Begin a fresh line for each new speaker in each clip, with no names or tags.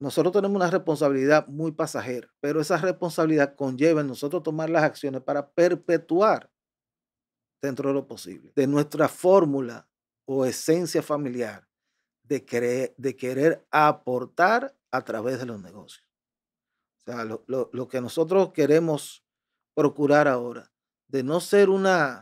Nosotros tenemos una responsabilidad muy pasajera, pero esa responsabilidad conlleva en nosotros tomar las acciones para perpetuar dentro de lo posible, de nuestra fórmula o esencia familiar de, querer aportar a través de los negocios. O sea, lo, que nosotros queremos procurar ahora, de no ser una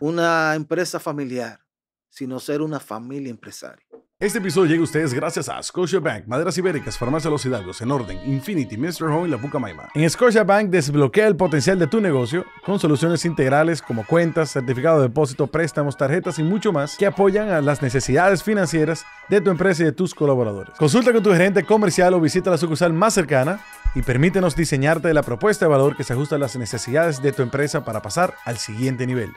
empresa familiar, sino ser una familia empresaria.
Este episodio llega a ustedes gracias a Scotiabank, Maderas Ibéricas, Farmacia Los Hidalgos, En Orden, Infinity, Mr. Home y La Pucamaima. En Scotiabank desbloquea el potencial de tu negocio con soluciones integrales como cuentas, certificado de depósito, préstamos, tarjetas y mucho más que apoyan a las necesidades financieras de tu empresa y de tus colaboradores. Consulta con tu gerente comercial o visita la sucursal más cercana y permítenos diseñarte la propuesta de valor que se ajusta a las necesidades de tu empresa para pasar al siguiente nivel.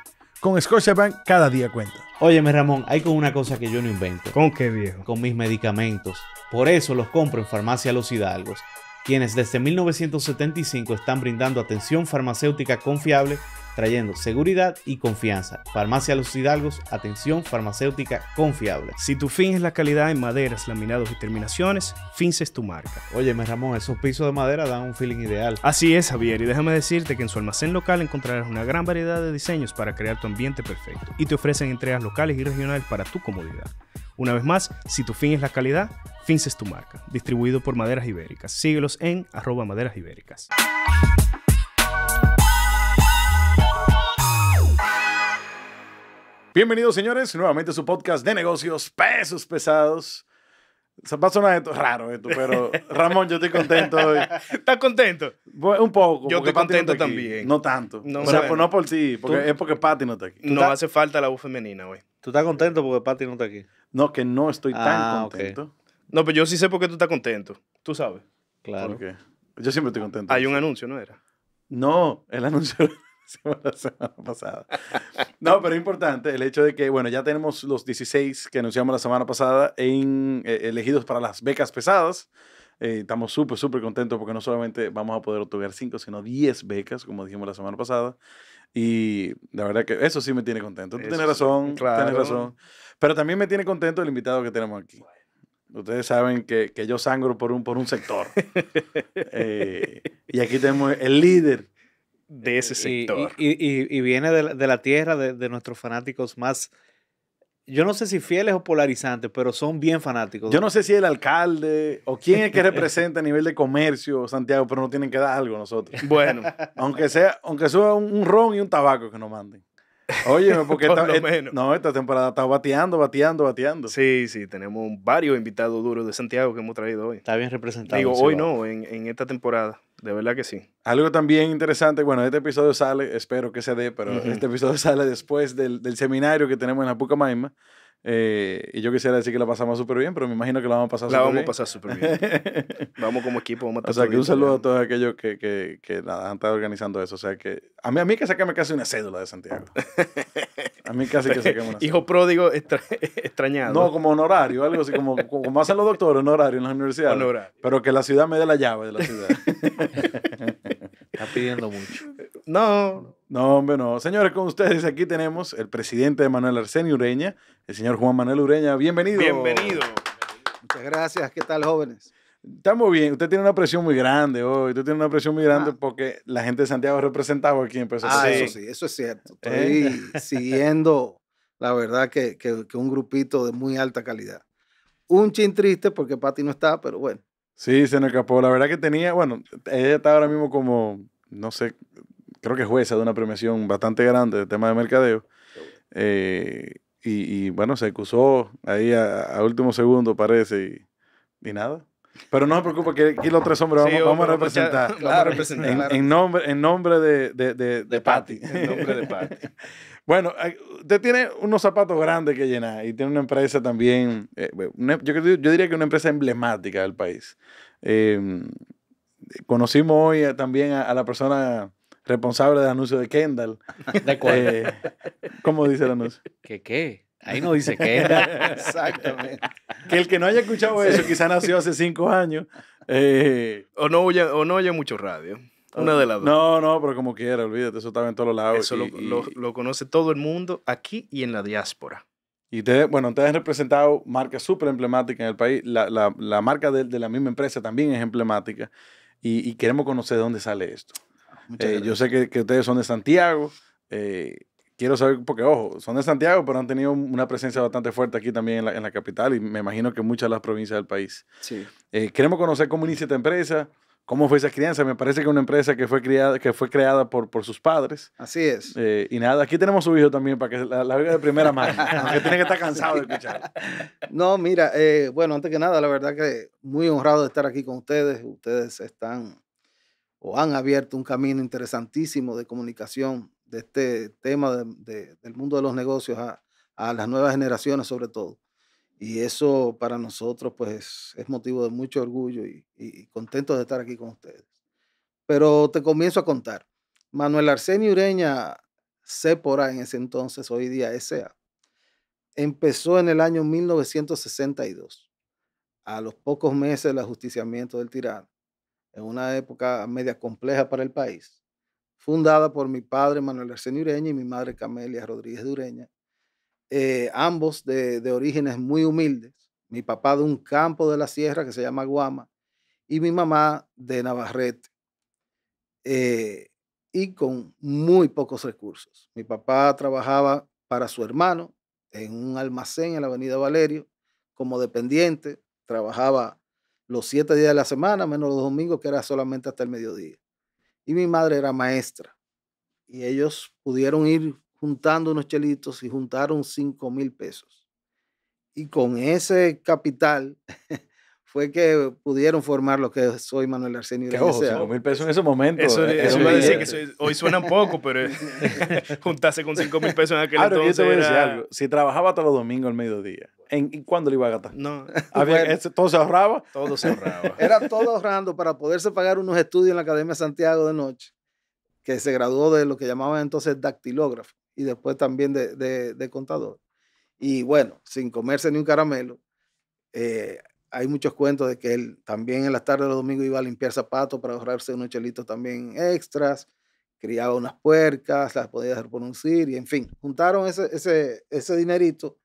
Con Bank cada día cuenta.
Óyeme Ramón, hay con una cosa que yo no invento. ¿Con qué viejo? Con mis medicamentos. Por eso los compro en Farmacia Los Hidalgos, quienes desde 1975 están brindando atención farmacéutica confiable trayendo seguridad y confianza. Farmacia Los Hidalgos, atención farmacéutica confiable. Si tu fin es la calidad en maderas, laminados y terminaciones, finces tu marca. Óyeme
Ramón, esos pisos de madera dan un feeling ideal. Así es Javier, y déjame decirte que en su almacén local encontrarás una gran variedad de diseños para crear tu ambiente perfecto y te ofrecen entregas locales y regionales para tu comodidad. Una vez más, si tu fin es la calidad, finces tu marca. Distribuido por Maderas Ibéricas. Síguelos en arroba maderas ibéricas.
Bienvenidos, señores, nuevamente a su podcast de negocios pesos pesados. Se pasa una de esto, raro esto, pero Ramón, yo estoy contento hoy. ¿Estás contento? un poco. Yo estoy contento también. No tanto. o
sea, pues no por sí, es porque
Patty no está aquí. No hace
falta la voz femenina, güey.
¿Tú estás contento porque Patty no está aquí? No, que no estoy tan ah,
contento. No, pero yo sí sé por qué tú estás contento. Tú sabes.
Claro. Yo siempre estoy contento.
Hay un anuncio, ¿no era?
No, el anuncio. semana pasada. No, pero es importante el hecho de que, bueno, ya tenemos los 16 que anunciamos la semana pasada eh, elegidos para las becas pesadas. Eh, estamos súper, súper contentos porque no solamente vamos a poder otorgar 5, sino 10 becas, como dijimos la semana pasada. Y la verdad que eso sí me tiene contento. Tú tienes razón, tienes razón. Pero también me tiene contento el invitado que tenemos aquí. Ustedes saben que, yo sangro por un, por un sector.
Eh, y aquí tenemos el líder de ese eh, sector. Y, y, viene de la, de la tierra de, nuestros fanáticos más, yo no sé si fieles o polarizantes, pero son bien fanáticos. Yo no
sé si el alcalde o quién es que representa a nivel de comercio Santiago, pero no tienen que dar algo nosotros. Bueno, aunque sea, aunque sea un, ron y un tabaco que nos manden. Oye, porque no, esta temporada está bateando, bateando,
bateando. Sí, sí, tenemos varios invitados duros de Santiago que hemos traído hoy. Está
bien representado. Digo, hoy no, en, esta temporada. De verdad que sí. Algo también interesante, bueno, este episodio sale, espero que se dé, pero este episodio sale después del, del seminario que tenemos en la Pucamaima. Eh, y yo quisiera decir que la pasamos súper bien, pero me imagino que la vamos a pasar súper bien. La vamos a pasar súper bien. vamos como equipo, vamos a O sea, que un saludo a todos aquellos que, que, que han estado organizando eso. O sea, que a mí, a mí que saquemos casi una cédula de Santiago. A mí casi que una Hijo pródigo extrañado. No, como honorario, algo así, como, como hacen los doctores, honorario en las universidades. Honorario. Pero que la ciudad me
dé la llave de la ciudad. Está pidiendo mucho.
No, no, hombre, no. Señores, con ustedes aquí tenemos el presidente de Manuel Arsenio Ureña, el señor Juan Manuel Ureña. Bienvenido. Bienvenido.
Muchas gracias. ¿Qué tal, jóvenes? Estamos bien. Usted
tiene una presión muy grande hoy. Usted tiene una presión muy grande ah. porque la gente de Santiago representaba aquí empezó ah, eso sí,
eso es cierto. ¿Eh? Estoy siguiendo, la verdad, que, que un grupito de muy alta calidad. Un chin triste porque Pati no está, pero bueno. Sí, se me escapó.
La verdad que tenía, bueno, ella está ahora mismo como, no sé, creo que jueza de una premiación bastante grande de tema de mercadeo. Eh, y, bueno, se acusó ahí a, último segundo, parece, y, nada. Pero no se preocupe que aquí los tres hombres vamos, a representar. vamos a representar. En, nombre, en nombre de, de, de, de Patty. En nombre de Patty. Bueno, eh, usted tiene unos zapatos grandes que llenar y tiene una empresa también, eh, yo, diría que una empresa emblemática del país. Em, conocimos hoy eh, también a, la persona responsable del anuncio de Kendall. ¿De cuál? ¿Cómo dice el anuncio?
¿Qué qué? Ahí no dice Kendall. Exactamente. Que
el que no haya escuchado eso, quizá nació hace cinco años. o, no oye, o no oye mucho radio. Una de las dos. No, no, pero como quiera, olvídate, eso está en todos lados. Eso
lo, lo, conoce todo el mundo, aquí y en la diáspora.
Y ustedes, bueno, ustedes han representado marcas súper emblemáticas en el país. La, marca de, la misma empresa también es emblemática. Y, queremos conocer de dónde sale esto. Eh, yo sé que, que, ustedes son de Santiago. Eh, quiero saber, porque ojo, son de Santiago, pero han tenido una presencia bastante fuerte aquí también en la, capital y me imagino que muchas de las provincias del país. Sí. Eh, queremos conocer cómo inicia esta empresa, cómo fue esa crianza. Me parece que una empresa que fue creada, que fue creada por, por sus padres. Así es. Eh, y nada, aquí tenemos su hijo también para que la, la de primera mano. tiene que estar cansado de
escuchar. No, mira, eh, bueno, antes que nada, la verdad que muy honrado de estar aquí con ustedes. Ustedes están o han abierto un camino interesantísimo de comunicación de este tema del mundo de los negocios a las nuevas generaciones sobre todo. Y eso para nosotros pues es motivo de mucho orgullo y, contento de estar aquí con ustedes. Pero te comienzo a contar. Manuel Arsenio Ureña Sépora en ese entonces, hoy día S.A., empezó en el año 1962, a los pocos meses del ajusticiamiento del tirano, en una época media compleja para el país, fundada por mi padre Manuel Arsenio Ureña y mi madre Camelia Rodríguez de Ureña, eh, ambos de, orígenes muy humildes. Mi papá de un campo de la sierra que se llama Guama y mi mamá de Navarrete. Eh, y con muy pocos recursos. Mi papá trabajaba para su hermano en un almacén en la Avenida Valerio como dependiente. Trabajaba los siete días de la semana, menos los domingos, que era solamente hasta el mediodía. Y mi madre era maestra. Y ellos pudieron ir juntando unos chelitos y juntaron 5 mil pesos. Y con ese capital fue que pudieron formar lo que soy Manuel Arsenio. ¿Qué ojo, 5 mil pesos en ese momento. Eso, eh, eso, que
hoy suenan poco, pero juntarse con 5 mil pesos en aquel ah, yo te voy a decir algo.
Si trabajaba todos los domingos al mediodía,
¿en, ¿cuándo lo iba a gastar? No. ¿Todo se ahorraba? Todo se ahorraba. era todo ahorrando para poderse pagar unos estudios en la Academia Santiago de noche, que se graduó de lo que llamaban entonces dactilógrafo y después también de, contador. Y bueno, sin comerse ni un caramelo, eh, hay muchos cuentos de que él también en las tardes de los domingos iba a limpiar zapatos para ahorrarse unos chelitos también extras, criaba unas puercas, las podía reproducir y en fin, juntaron ese, ese, dinerito,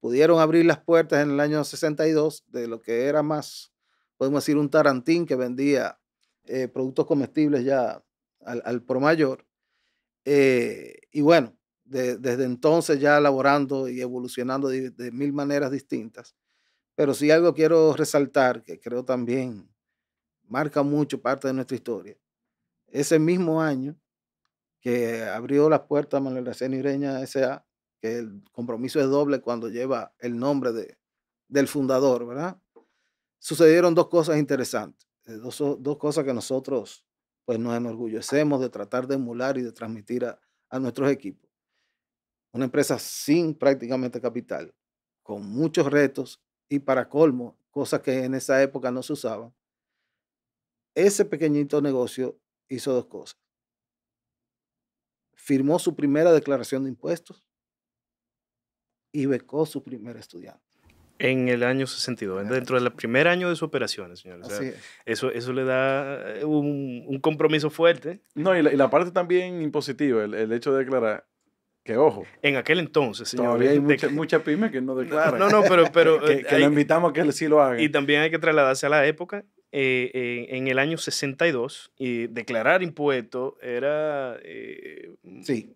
pudieron abrir las puertas en el año 62 de lo que era más, podemos decir, un tarantín que vendía eh, productos comestibles ya al, al por mayor. Eh, y bueno, desde entonces ya elaborando y evolucionando de, mil maneras distintas. Pero si algo quiero resaltar, que creo también marca mucho parte de nuestra historia. Ese mismo año que abrió las puertas Manuel Arsenio Ireña S.A., que el compromiso es doble cuando lleva el nombre de, del fundador, ¿verdad? Sucedieron dos cosas interesantes, eh, dos, cosas que nosotros pues nos enorgullecemos de tratar de emular y de transmitir a nuestros equipos. Una empresa sin prácticamente capital, con muchos retos y para colmo, cosas que en esa época no se usaban. Ese pequeñito negocio hizo dos cosas. Firmó su primera declaración de impuestos y becó su primer estudiante.
En el año 62, dentro del primer año de su operaciones señores eso, eso le da eh, un, compromiso fuerte.
No, y la, parte también impositiva, el, hecho de declarar, que ojo. En aquel entonces, Todavía hay muchas pymes que no declaran No, no, pero... pero eh, que, lo invitamos a que sí lo hagan Y
también hay que trasladarse a la época. Eh, en el año 62, y declarar impuestos era... Eh, sí.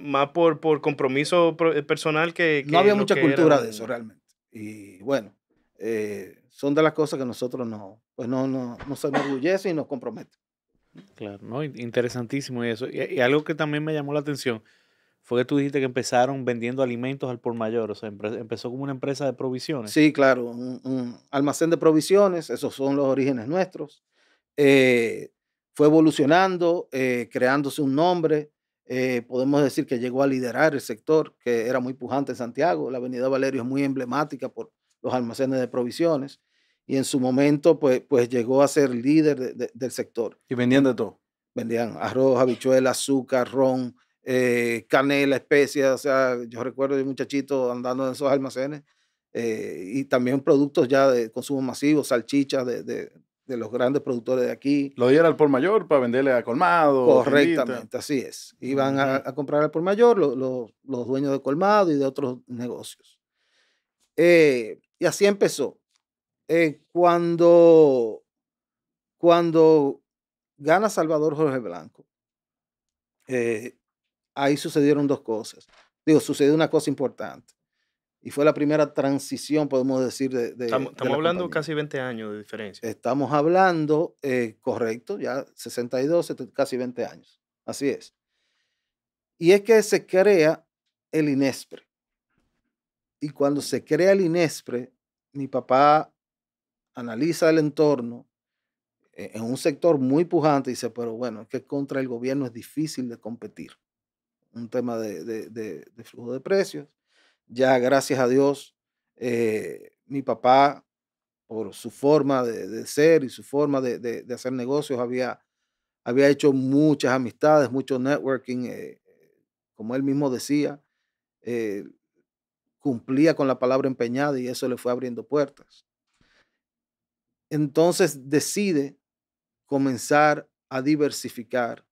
Más por, por compromiso personal que... no había mucha cultura de eso
realmente. Y bueno, son de las cosas que nosotros no, pues nos enorgullece y nos compromete.
Claro, ¿no? interesantísimo eso. y algo que también me llamó la atención fue que tú dijiste que empezaron vendiendo alimentos al por mayor, o sea, empezó como una empresa de
provisiones. Sí, claro, un, almacén de provisiones, esos son los orígenes nuestros. Eh, fue evolucionando, eh, creándose un nombre. Eh, podemos decir que llegó a liderar el sector, que era muy pujante en Santiago. La Avenida Valerio es muy emblemática por los almacenes de provisiones. Y en su momento, pues, pues llegó a ser líder del sector. ¿Y vendían de todo? Vendían arroz, habichuela, azúcar, ron, eh, canela, especias, o sea, yo recuerdo de muchachito andando en esos almacenes eh, y también productos ya de consumo masivo, salchichas de, de, los grandes productores de aquí. Lo dieron al por mayor para venderle a colmado. Correctamente, así es. Iban a, comprar al por mayor los dueños de colmado y de otros negocios. Eh, y así empezó. cuando, cuando gana Salvador Jorge Blanco, eh, ahí sucedieron dos cosas. Digo, sucedió una cosa importante. Y fue la primera transición, podemos decir, de... estamos, hablando
casi 20 años de diferencia.
Estamos hablando, eh, correcto, ya 62, casi 20 años. Así es. Y es que se crea el INESPRE. Y cuando se crea el INESPRE, mi papá analiza el entorno e, en un sector muy pujante y dice, pero bueno, es que contra el gobierno es difícil de competir un tema de, flujo de precios. Ya, gracias a Dios, eh, mi papá, por su forma de, ser y su forma de, hacer negocios, había, había hecho muchas amistades, mucho networking, eh, como él mismo decía, eh, cumplía con la palabra empeñada y eso le fue abriendo puertas. Entonces decide comenzar a diversificar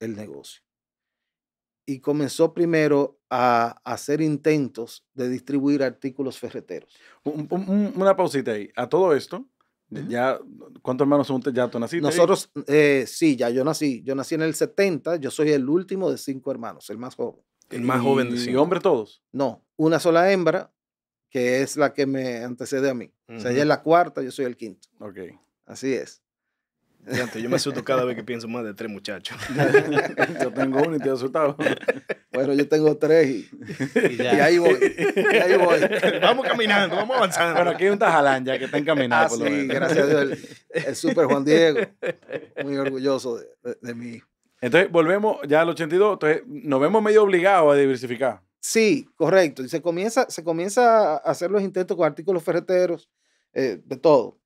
el negocio y comenzó primero a hacer intentos de distribuir artículos ferreteros. una pausita ahí. A todo esto, ya, ¿cuántos hermanos son ustedes? ¿Ya tú naciste? Nosotros, eh, sí, ya yo nací. Yo nací en el 70, yo soy el último de cinco hermanos, el más joven. El más joven de cinco. ¿Y hombre todos? No, una sola hembra, que es la que me antecede a mí. O sea, ella es la cuarta, yo soy el quinto. Ok. Así es
yo me asusto cada vez que pienso más de tres muchachos. yo tengo uno y te he asustado.
Bueno, yo tengo tres y,
ahí voy. ahí voy. Vamos caminando, vamos avanzando. Bueno, aquí hay un tajalán ya que está encaminado. Ah, sí, gracias a Dios.
El, el, super Juan Diego. Muy orgulloso de, de, mí.
Entonces, volvemos ya al 82. Entonces, nos vemos
medio obligados a diversificar. Sí, correcto. Y se comienza, se comienza a hacer los intentos con artículos ferreteros, eh, de todo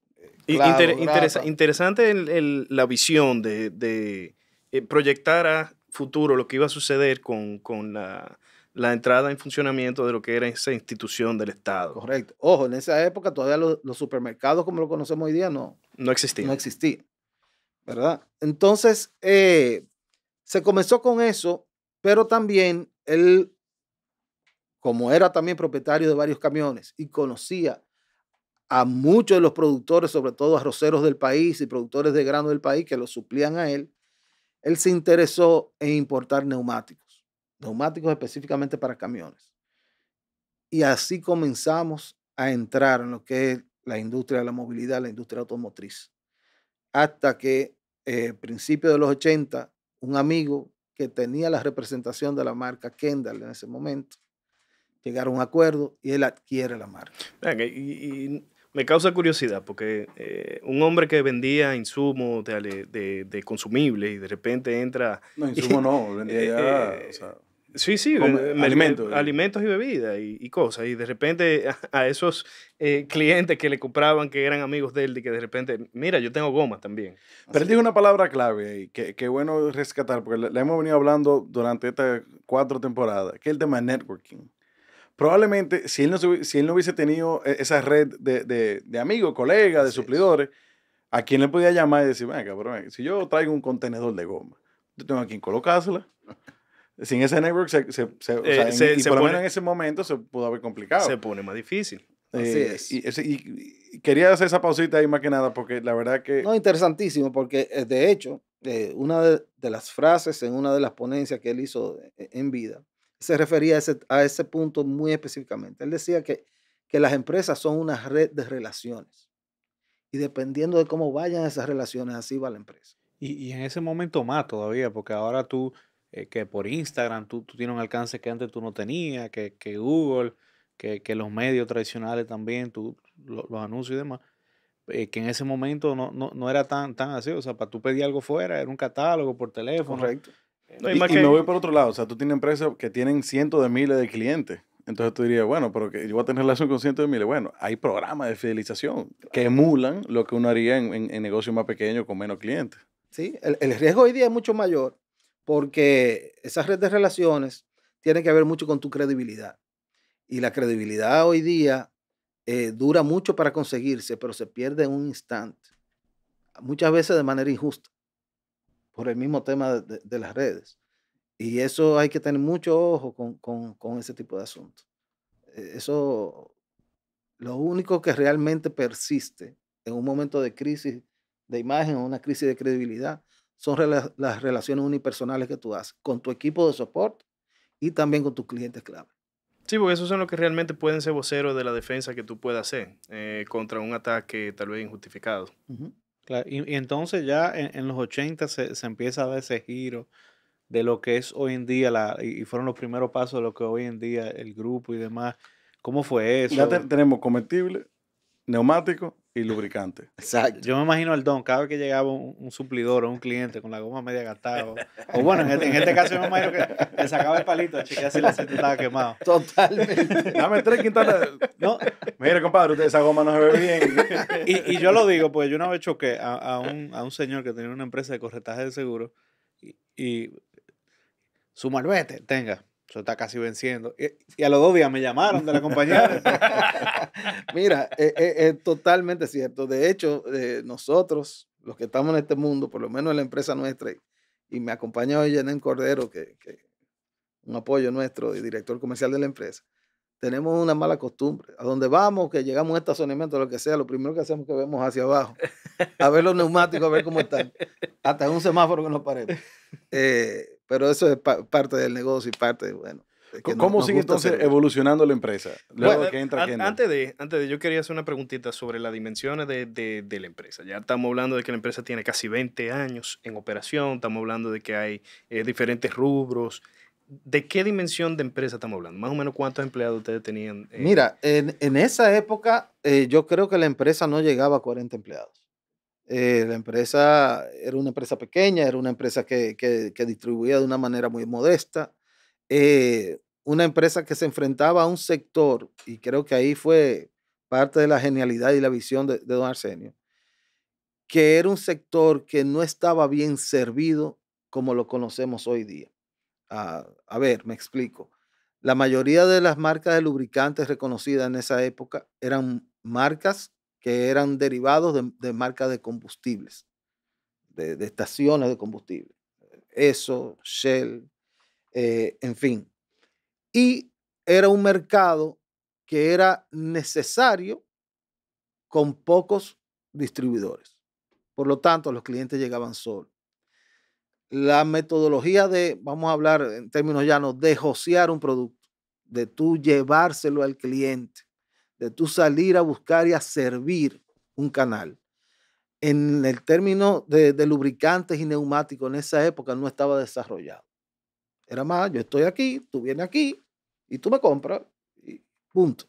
interesante la visión de, eh, proyectar a futuro lo que iba a suceder con, la, entrada en funcionamiento de lo que era esa institución del Estado.
Correcto. Ojo, en esa época todavía los, supermercados como lo conocemos hoy día no, no existían. No existían, ¿verdad? Entonces, eh, se comenzó con eso, pero también él, como era también propietario de varios camiones y conocía a muchos de los productores, sobre todo arroceros del país y productores de grano del país que lo suplían a él, él se interesó en importar neumáticos, neumáticos específicamente para camiones. Y así comenzamos a entrar en lo que es la industria de la movilidad, la industria automotriz. Hasta que, eh, principios de los 80, un amigo que tenía la representación de la marca Kendall en ese momento, llegaron a un acuerdo y él adquiere la marca.
Y, y, me causa curiosidad porque eh, un hombre que vendía insumos de, de, consumibles y de repente entra... No, insumos no, eh, vendía ya... Eh,
sí, sí, alimentos. alimentos
y bebidas y, cosas. Y de repente a, esos clientes que le compraban, que eran amigos de él, y que de repente, mira, yo tengo goma también.
Pero él dijo una palabra clave y que, que bueno rescatar, porque le hemos venido hablando durante estas cuatro temporadas, que es el tema de networking probablemente si él no, si él no hubiese tenido e, esa red de, amigos, colegas, de suplidores, ¿a quién le podía llamar y decir, venga, si yo traigo un contenedor de goma, yo tengo a quien colocársela? Sin ese network, se, se, eh, por lo menos en ese momento se pudo haber complicado. Se pone más difícil. Eh, Así
es. Y, quería hacer esa pausita ahí más que nada porque la verdad que... No, interesantísimo porque eh, de hecho, una de, las frases en una de las ponencias que él hizo en vida se refería a ese, punto muy específicamente. Él decía que, que las empresas son una red de relaciones y dependiendo de cómo vayan esas relaciones, así va la empresa.
Y, en ese momento más todavía, porque ahora tú, eh, que por Instagram tú, tú, tienes un alcance que antes tú no tenías, que, Google, que, los medios tradicionales también, tú, los anuncios y demás, eh, que en ese momento no, no, era tan, tan así, o sea, para tú pedir algo fuera, era un catálogo por teléfono. Correcto y, me voy por otro
lado. O sea, tú tienes empresas que tienen cientos de miles de clientes. Entonces tú dirías, bueno, pero yo voy a tener relación con cientos de miles. Bueno, hay programas de fidelización que emulan lo que uno haría en, en, negocios más pequeños con menos
clientes. Sí, el, riesgo hoy día es mucho mayor porque esas red de relaciones tienen que ver mucho con tu credibilidad. Y la credibilidad hoy día eh, dura mucho para conseguirse, pero se pierde en un instante. Muchas veces de manera injusta por el mismo tema de, las redes. Y eso hay que tener mucho ojo con, con, ese tipo de asuntos. E, eso, lo único que realmente persiste en un momento de crisis de imagen o una crisis de credibilidad son las relaciones unipersonales que tú haces con tu equipo de soporte y también con tus clientes clave.
Sí, porque esos son los que realmente pueden ser voceros de la defensa que tú puedas hacer eh, contra un ataque tal vez injustificado.
Y, entonces ya en, los 80 se, empieza a dar ese giro de lo que es hoy en día, la, y fueron los primeros pasos de lo que hoy en día el grupo y demás. ¿Cómo fue eso? Ya tenemos comestible,
neumático, y lubricante.
Exacto. Yo me imagino el don, cada vez que llegaba un, suplidor o un cliente con la goma media gastada, o, bueno, este, en, este caso yo me imagino que le sacaba el palito a si el aceite estaba quemado. Totalmente. Dame tres quintales. No. Mire, compadre, esa goma no se ve bien. y, yo lo digo, pues yo una vez choqué a, un, a un señor que tenía una empresa de corretaje de seguro y, y su malvete, tenga. Eso está casi venciendo. Y, a los dos días me llamaron de la compañía.
Mira, eh, eh, es, totalmente cierto. De hecho, eh, nosotros, los que estamos en este mundo, por lo menos en la empresa nuestra, y me acompaña hoy Jenén Cordero, que, que, un apoyo nuestro y director comercial de la empresa, tenemos una mala costumbre. A donde vamos, que llegamos a estacionamiento, lo que sea, lo primero que hacemos es que vemos hacia abajo, a ver los neumáticos, a ver cómo están, hasta un semáforo que nos parece. Eh, pero eso es parte del negocio y parte, bueno. ¿Cómo sigue entonces evolucionando la empresa? antes, de, antes de,
yo quería hacer una preguntita sobre las dimensiones de, la empresa. Ya estamos hablando de que la empresa tiene casi 20 años en operación, estamos hablando de que hay eh, diferentes rubros. ¿De qué dimensión de empresa estamos hablando? Más o menos cuántos empleados ustedes tenían. Eh,
Mira, en, esa época eh, yo creo que la empresa no llegaba a 40 empleados. Eh, la empresa era una empresa pequeña, era una empresa que, distribuía de una manera muy modesta, eh, una empresa que se enfrentaba a un sector, y creo que ahí fue parte de la genialidad y la visión de, don Arsenio, que era un sector que no estaba bien servido como lo conocemos hoy día. Ah, a ver, me explico. La mayoría de las marcas de lubricantes reconocidas en esa época eran marcas que eran derivados de, marcas de combustibles, de, estaciones de combustible. Eso, Shell, eh, en fin. Y era un mercado que era necesario con pocos distribuidores. Por lo tanto, los clientes llegaban solos. La metodología de, vamos a hablar en términos llanos, de josear un producto, de tú llevárselo al cliente de tú salir a buscar y a servir un canal. En el término de, lubricantes y neumáticos, en esa época no estaba desarrollado. Era más, yo estoy aquí, tú vienes aquí y tú me compras y punto.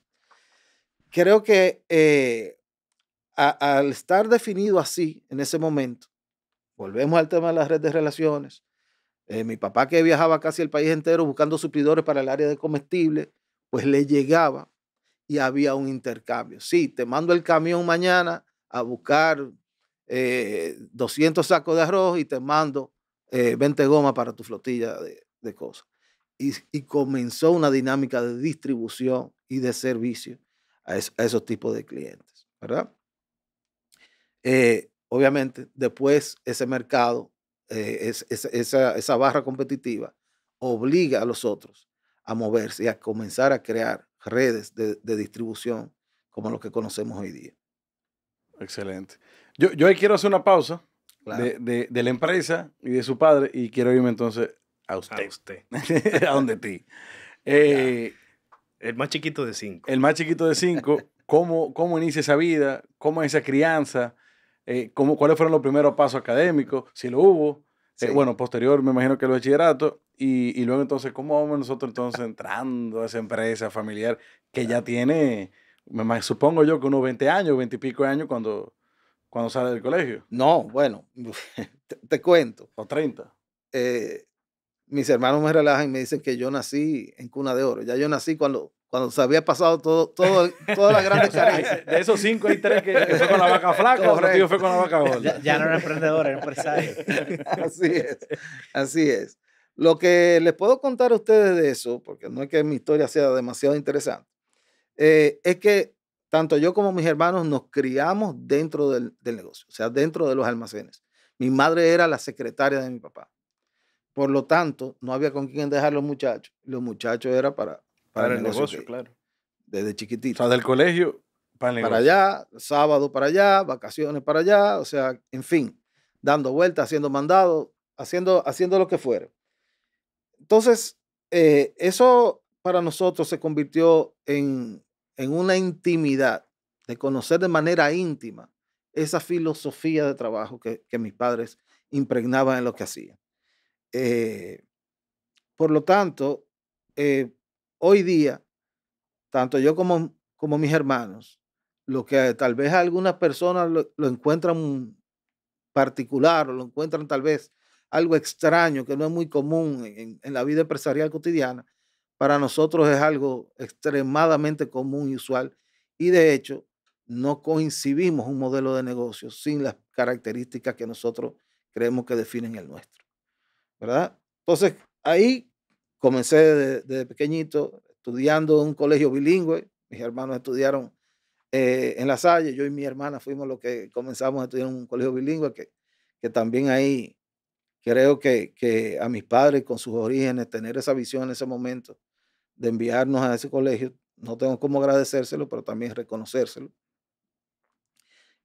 Creo que eh, al estar definido así en ese momento, volvemos al tema de las redes de relaciones. Eh, mi papá que viajaba casi el país entero buscando suplidores para el área de comestibles, pues le llegaba y había un intercambio. Sí, te mando el camión mañana a buscar 200 eh, sacos de arroz y te mando 20 eh, gomas para tu flotilla de, cosas. Y, comenzó una dinámica de distribución y de servicio a, esos tipos de clientes, ¿verdad? Eh, obviamente, después ese mercado, esa, esa barra competitiva, obliga a los otros a moverse y a comenzar a crear redes de, distribución como los que conocemos hoy día. Excelente. Yo, yo ahí quiero hacer una pausa
de,
la empresa y de su padre y quiero irme entonces
a usted. A usted.
a donde ti. Eh, el más chiquito de cinco. El más chiquito de cinco. ¿Cómo, inicia esa vida? ¿Cómo es esa crianza? Eh, ¿Cuáles fueron los primeros pasos académicos? Si lo hubo. Eh, bueno, posterior, me imagino que los bachillerato. Y, y, luego entonces, ¿cómo vamos nosotros entonces entrando a esa empresa familiar que ya tiene, me, supongo
yo que unos 20 años, 20 y pico de años cuando, cuando sale del colegio? No, bueno, te, cuento. O 30. Eh, mis hermanos me relajan y me dicen que yo nací en cuna de oro. Ya yo nací cuando cuando se había pasado todo, todo, todas las grandes
De esos cinco y tres que, fue con la vaca flaca, otro tío fue con la vaca gorda. Ya, no era emprendedor, era empresario.
así es, así es. Lo que les puedo contar a ustedes de eso, porque no es que mi historia sea demasiado interesante, eh, es que tanto yo como mis hermanos nos criamos dentro del, del negocio, o sea, dentro de los almacenes. Mi madre era la secretaria de mi papá. Por lo tanto, no había con quién dejar los muchachos. Los muchachos era para para, el negocio, claro. Desde chiquitito. O sea, del colegio para allá, sábado para allá, vacaciones para allá, o sea, en fin, dando vueltas, haciendo mandados, haciendo, haciendo lo que fuera. Entonces, eh, eso para nosotros se convirtió en, en una intimidad, de conocer de manera íntima esa filosofía de trabajo que, que mis padres impregnaban en lo que hacían. Eh, por lo tanto, eh, hoy día, tanto yo como, como mis hermanos, lo que tal vez algunas personas lo, encuentran particular o lo encuentran tal vez algo extraño que no es muy común en, en, la vida empresarial cotidiana, para nosotros es algo extremadamente común y usual. Y de hecho, no coincidimos un modelo de negocio sin las características que nosotros creemos que definen el nuestro. ¿Verdad? Entonces, ahí Comencé desde, pequeñito estudiando en un colegio bilingüe. Mis hermanos estudiaron eh, en La Salle. Yo y mi hermana fuimos los que comenzamos a estudiar en un colegio bilingüe que, que también ahí creo que, a mis padres con sus orígenes, tener esa visión en ese momento de enviarnos a ese colegio, no tengo cómo agradecérselo, pero también reconocérselo.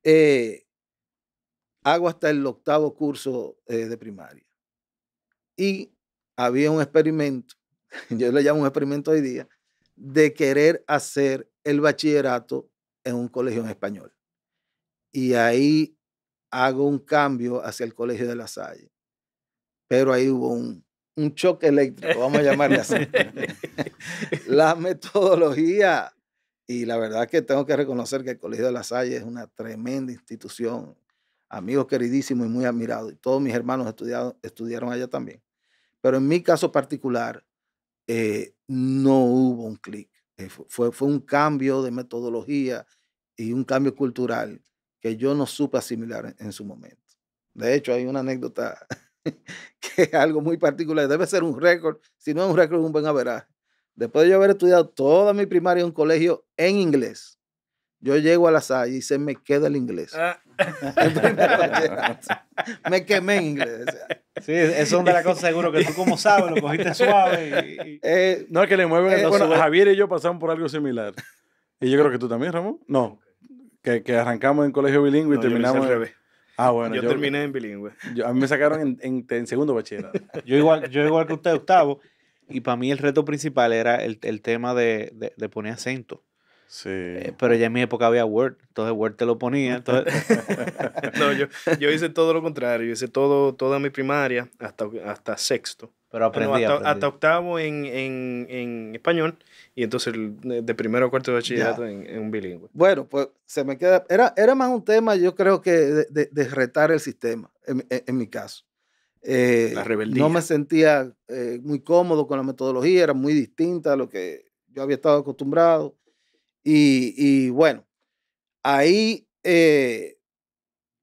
Eh, hago hasta el octavo curso eh, de primaria. Y había un experimento, yo le llamo un experimento hoy día, de querer hacer el bachillerato en un colegio en español. Y ahí hago un cambio hacia el colegio de La Salle. Pero ahí hubo un, un choque eléctrico, vamos a llamarle así. la metodología, y la verdad que tengo que reconocer que el Colegio de La Salle es una tremenda institución, amigo queridísimo y muy admirado y todos mis hermanos estudiaron allá también. Pero en mi caso particular, eh, no hubo un clic. Eh, fue, fue un cambio de metodología y un cambio cultural que yo no supe asimilar en, su momento. De hecho, hay una anécdota que es algo muy particular. Debe ser un récord. Si no es un récord, es un buen averaje. Después de yo haber estudiado toda mi primaria en un colegio en inglés, yo llego a la salle y se me queda el inglés. Ah. me quemé en inglés. Sí, eso es una de las cosas seguro que tú como sabes lo cogiste suave.
Eh, no es que le mueven. Eh, bueno, eh, Javier y yo pasamos por algo similar. Y yo creo que tú también, Ramón. No, que, arrancamos en colegio bilingüe y terminamos... Yo revés. Ah, bueno. Yo, terminé en bilingüe.
a mí me sacaron en, segundo bachillerato. yo, igual, yo igual que usted, octavo. Y para mí el reto principal era el, tema de poner acento. Sí. Eh, pero ya en mi época había Word, entonces Word te lo ponía.
yo, yo, hice todo lo contrario, yo hice todo, toda mi primaria hasta, hasta sexto. Pero aprendí, hasta, octavo en, en, en, español y entonces de primero a cuarto de bachillerato en, en, un bilingüe.
Bueno, pues se me queda, era, era más un tema yo creo que de, de, retar el sistema, en mi caso. Eh, la rebeldía. No me sentía eh, muy cómodo con la metodología, era muy distinta a lo que yo había estado acostumbrado. Y, bueno, ahí eh,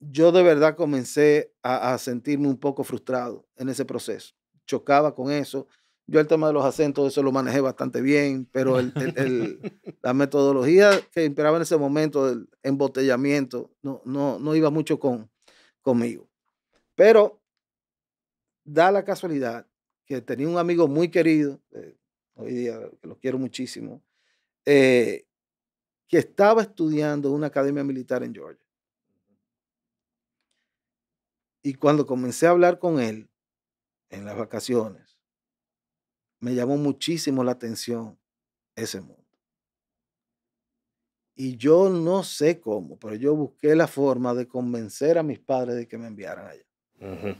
yo de verdad comencé a, sentirme un poco frustrado en ese proceso. Chocaba con eso. Yo el tema de los acentos, eso lo manejé bastante bien, pero la metodología que imperaba en ese momento, del embotellamiento, no, no, iba mucho con, conmigo. Pero da la casualidad que tenía un amigo muy querido, eh, hoy día que lo quiero muchísimo, eh, que estaba estudiando en una academia militar en Georgia. Y cuando comencé a hablar con él en las vacaciones, me llamó muchísimo la atención ese mundo. Y yo no sé cómo, pero yo busqué la forma de convencer a mis padres de que me enviaran allá.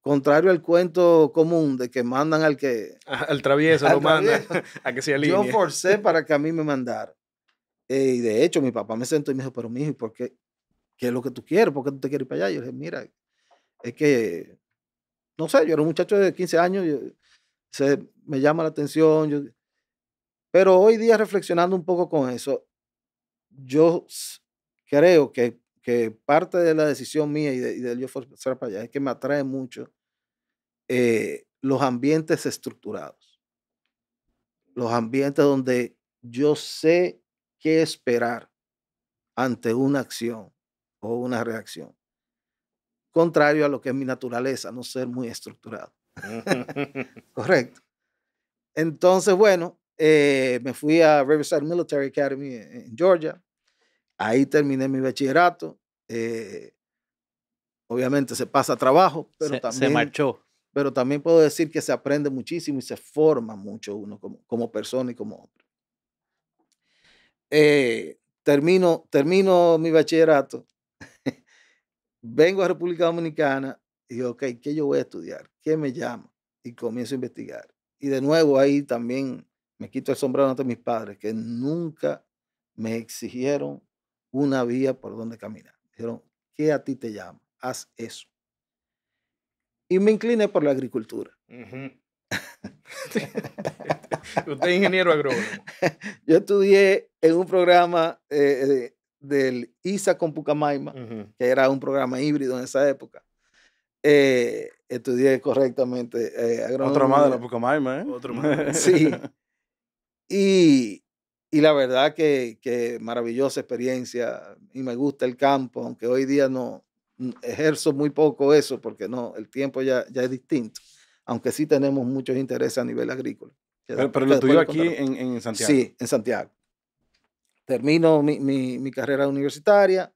Contrario al cuento común de que mandan al que...
Al travieso lo mandan a que sea línea. Yo forcé
para que a mí me mandaran. Eh, y de hecho, mi papá me sentó y me dijo, pero mijo, ¿y por qué? ¿Qué es lo que tú quieres? ¿Por qué tú te quieres ir para allá? Yo le dije, mira, es que, no sé, yo era un muchacho de 15 años, se, me llama la atención. Yo, pero hoy día, reflexionando un poco con eso, yo creo que, que parte de la decisión mía y de, yo forzar para allá es que me atrae mucho eh, los ambientes estructurados. Los ambientes donde yo sé qué esperar ante una acción o una reacción. Contrario a lo que es mi naturaleza, no ser muy estructurado. Correcto. Entonces, bueno, eh, me fui a Riverside Military Academy e-, en, Georgia. Ahí terminé mi bachillerato. Eh, obviamente se pasa trabajo, pero también... Se marchó. Pero también puedo decir que se aprende muchísimo y se forma mucho uno como, como persona y como hombre. Eh, termino, termino mi bachillerato, vengo a República Dominicana y digo, ok, ¿qué yo voy a estudiar? ¿Qué me llama? Y comienzo a investigar. Y de nuevo ahí también me quito el sombrero ante mis padres, que nunca me exigieron una vía por donde caminar. Dijeron, ¿qué a ti te llama? Haz eso. Y me incliné por la agricultura.
Usted es ingeniero agrónomo.
Yo estudié en un programa eh, del ISA con Pucamaima, que era un programa híbrido en esa época. Eh, estudié correctamente eh, más de la Pucamaima, ¿eh? Otro más. Sí. Y, y, la verdad que, que maravillosa experiencia y me gusta el campo, aunque hoy día no ejerzo muy poco eso porque no, el tiempo ya, ya es distinto, aunque sí tenemos muchos intereses a nivel agrícola. Pero, lo tuyo aquí en, Santiago. Sí, en Santiago. Termino mi, carrera universitaria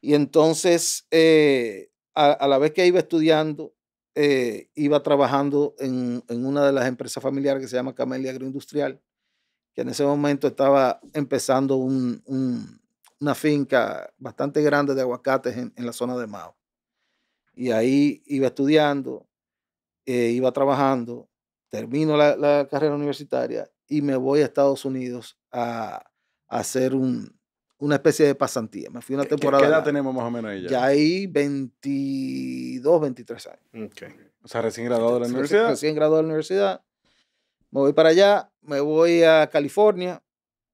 y entonces eh, a, la vez que iba estudiando, eh, iba trabajando en, una de las empresas familiares que se llama Camelia Agroindustrial, que en ese momento estaba empezando una finca bastante grande de aguacates en, la zona de Mao. Y ahí iba estudiando, eh, iba trabajando termino la, carrera universitaria y me voy a Estados Unidos a, hacer una especie de pasantía. Me fui una temporada. ¿Qué, tenemos más o menos ahí ya? ahí 22, 23 años. Mm, o sea, recién graduado de la universidad. Recién, graduado de la universidad. Me voy para allá, me voy a California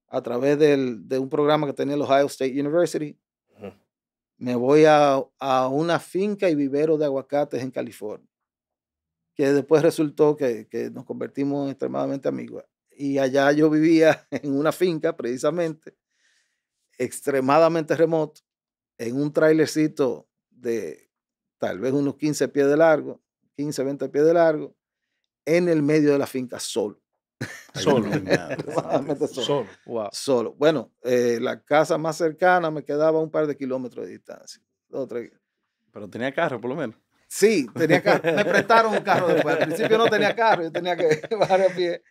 a través de un programa que tenía el Ohio State University. Me voy a, a, una finca y vivero de aguacates en California que después resultó que, nos convertimos en extremadamente amigos. Y allá yo vivía en una finca, precisamente, extremadamente remoto, en un trailercito de tal vez unos 15 pies de largo, 15, 20 pies de largo, en el medio de la finca, solo. Solo. solo. solo. Bueno, eh, la casa más cercana me quedaba un par de kilómetros de distancia.
Pero tenía carro, por lo menos.
Sí, tenía me prestaron un carro después. Al principio no tenía carro, yo tenía que bajar a pie.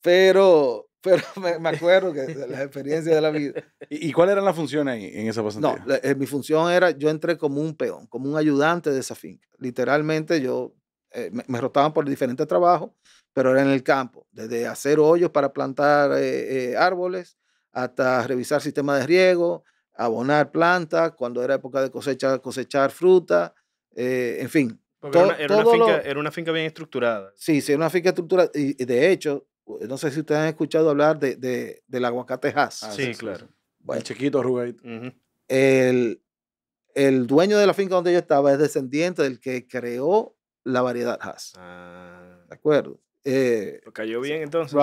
Pero, pero me, acuerdo que las experiencias de la vida. ¿Y, cuál era la función ahí en esa pasantía? No, eh, mi función era, yo entré como un peón, como un ayudante de esa finca. Literalmente yo eh, me, rotaban por diferentes trabajos, pero era en el campo, desde hacer hoyos para plantar eh, árboles hasta revisar sistemas de riego, abonar plantas, cuando era época de cosecha, cosechar fruta, eh, en fin. era,
una, finca, bien estructurada.
Sí, sí, era una finca estructurada. Y, de hecho, no sé si ustedes han escuchado hablar de, de del aguacate Hass. Ah, sí, claro. el chiquito arrugadito. el, dueño de la finca donde yo estaba es descendiente del que creó la variedad Hass. Ah. ¿De acuerdo? Eh, pues cayó bien entonces.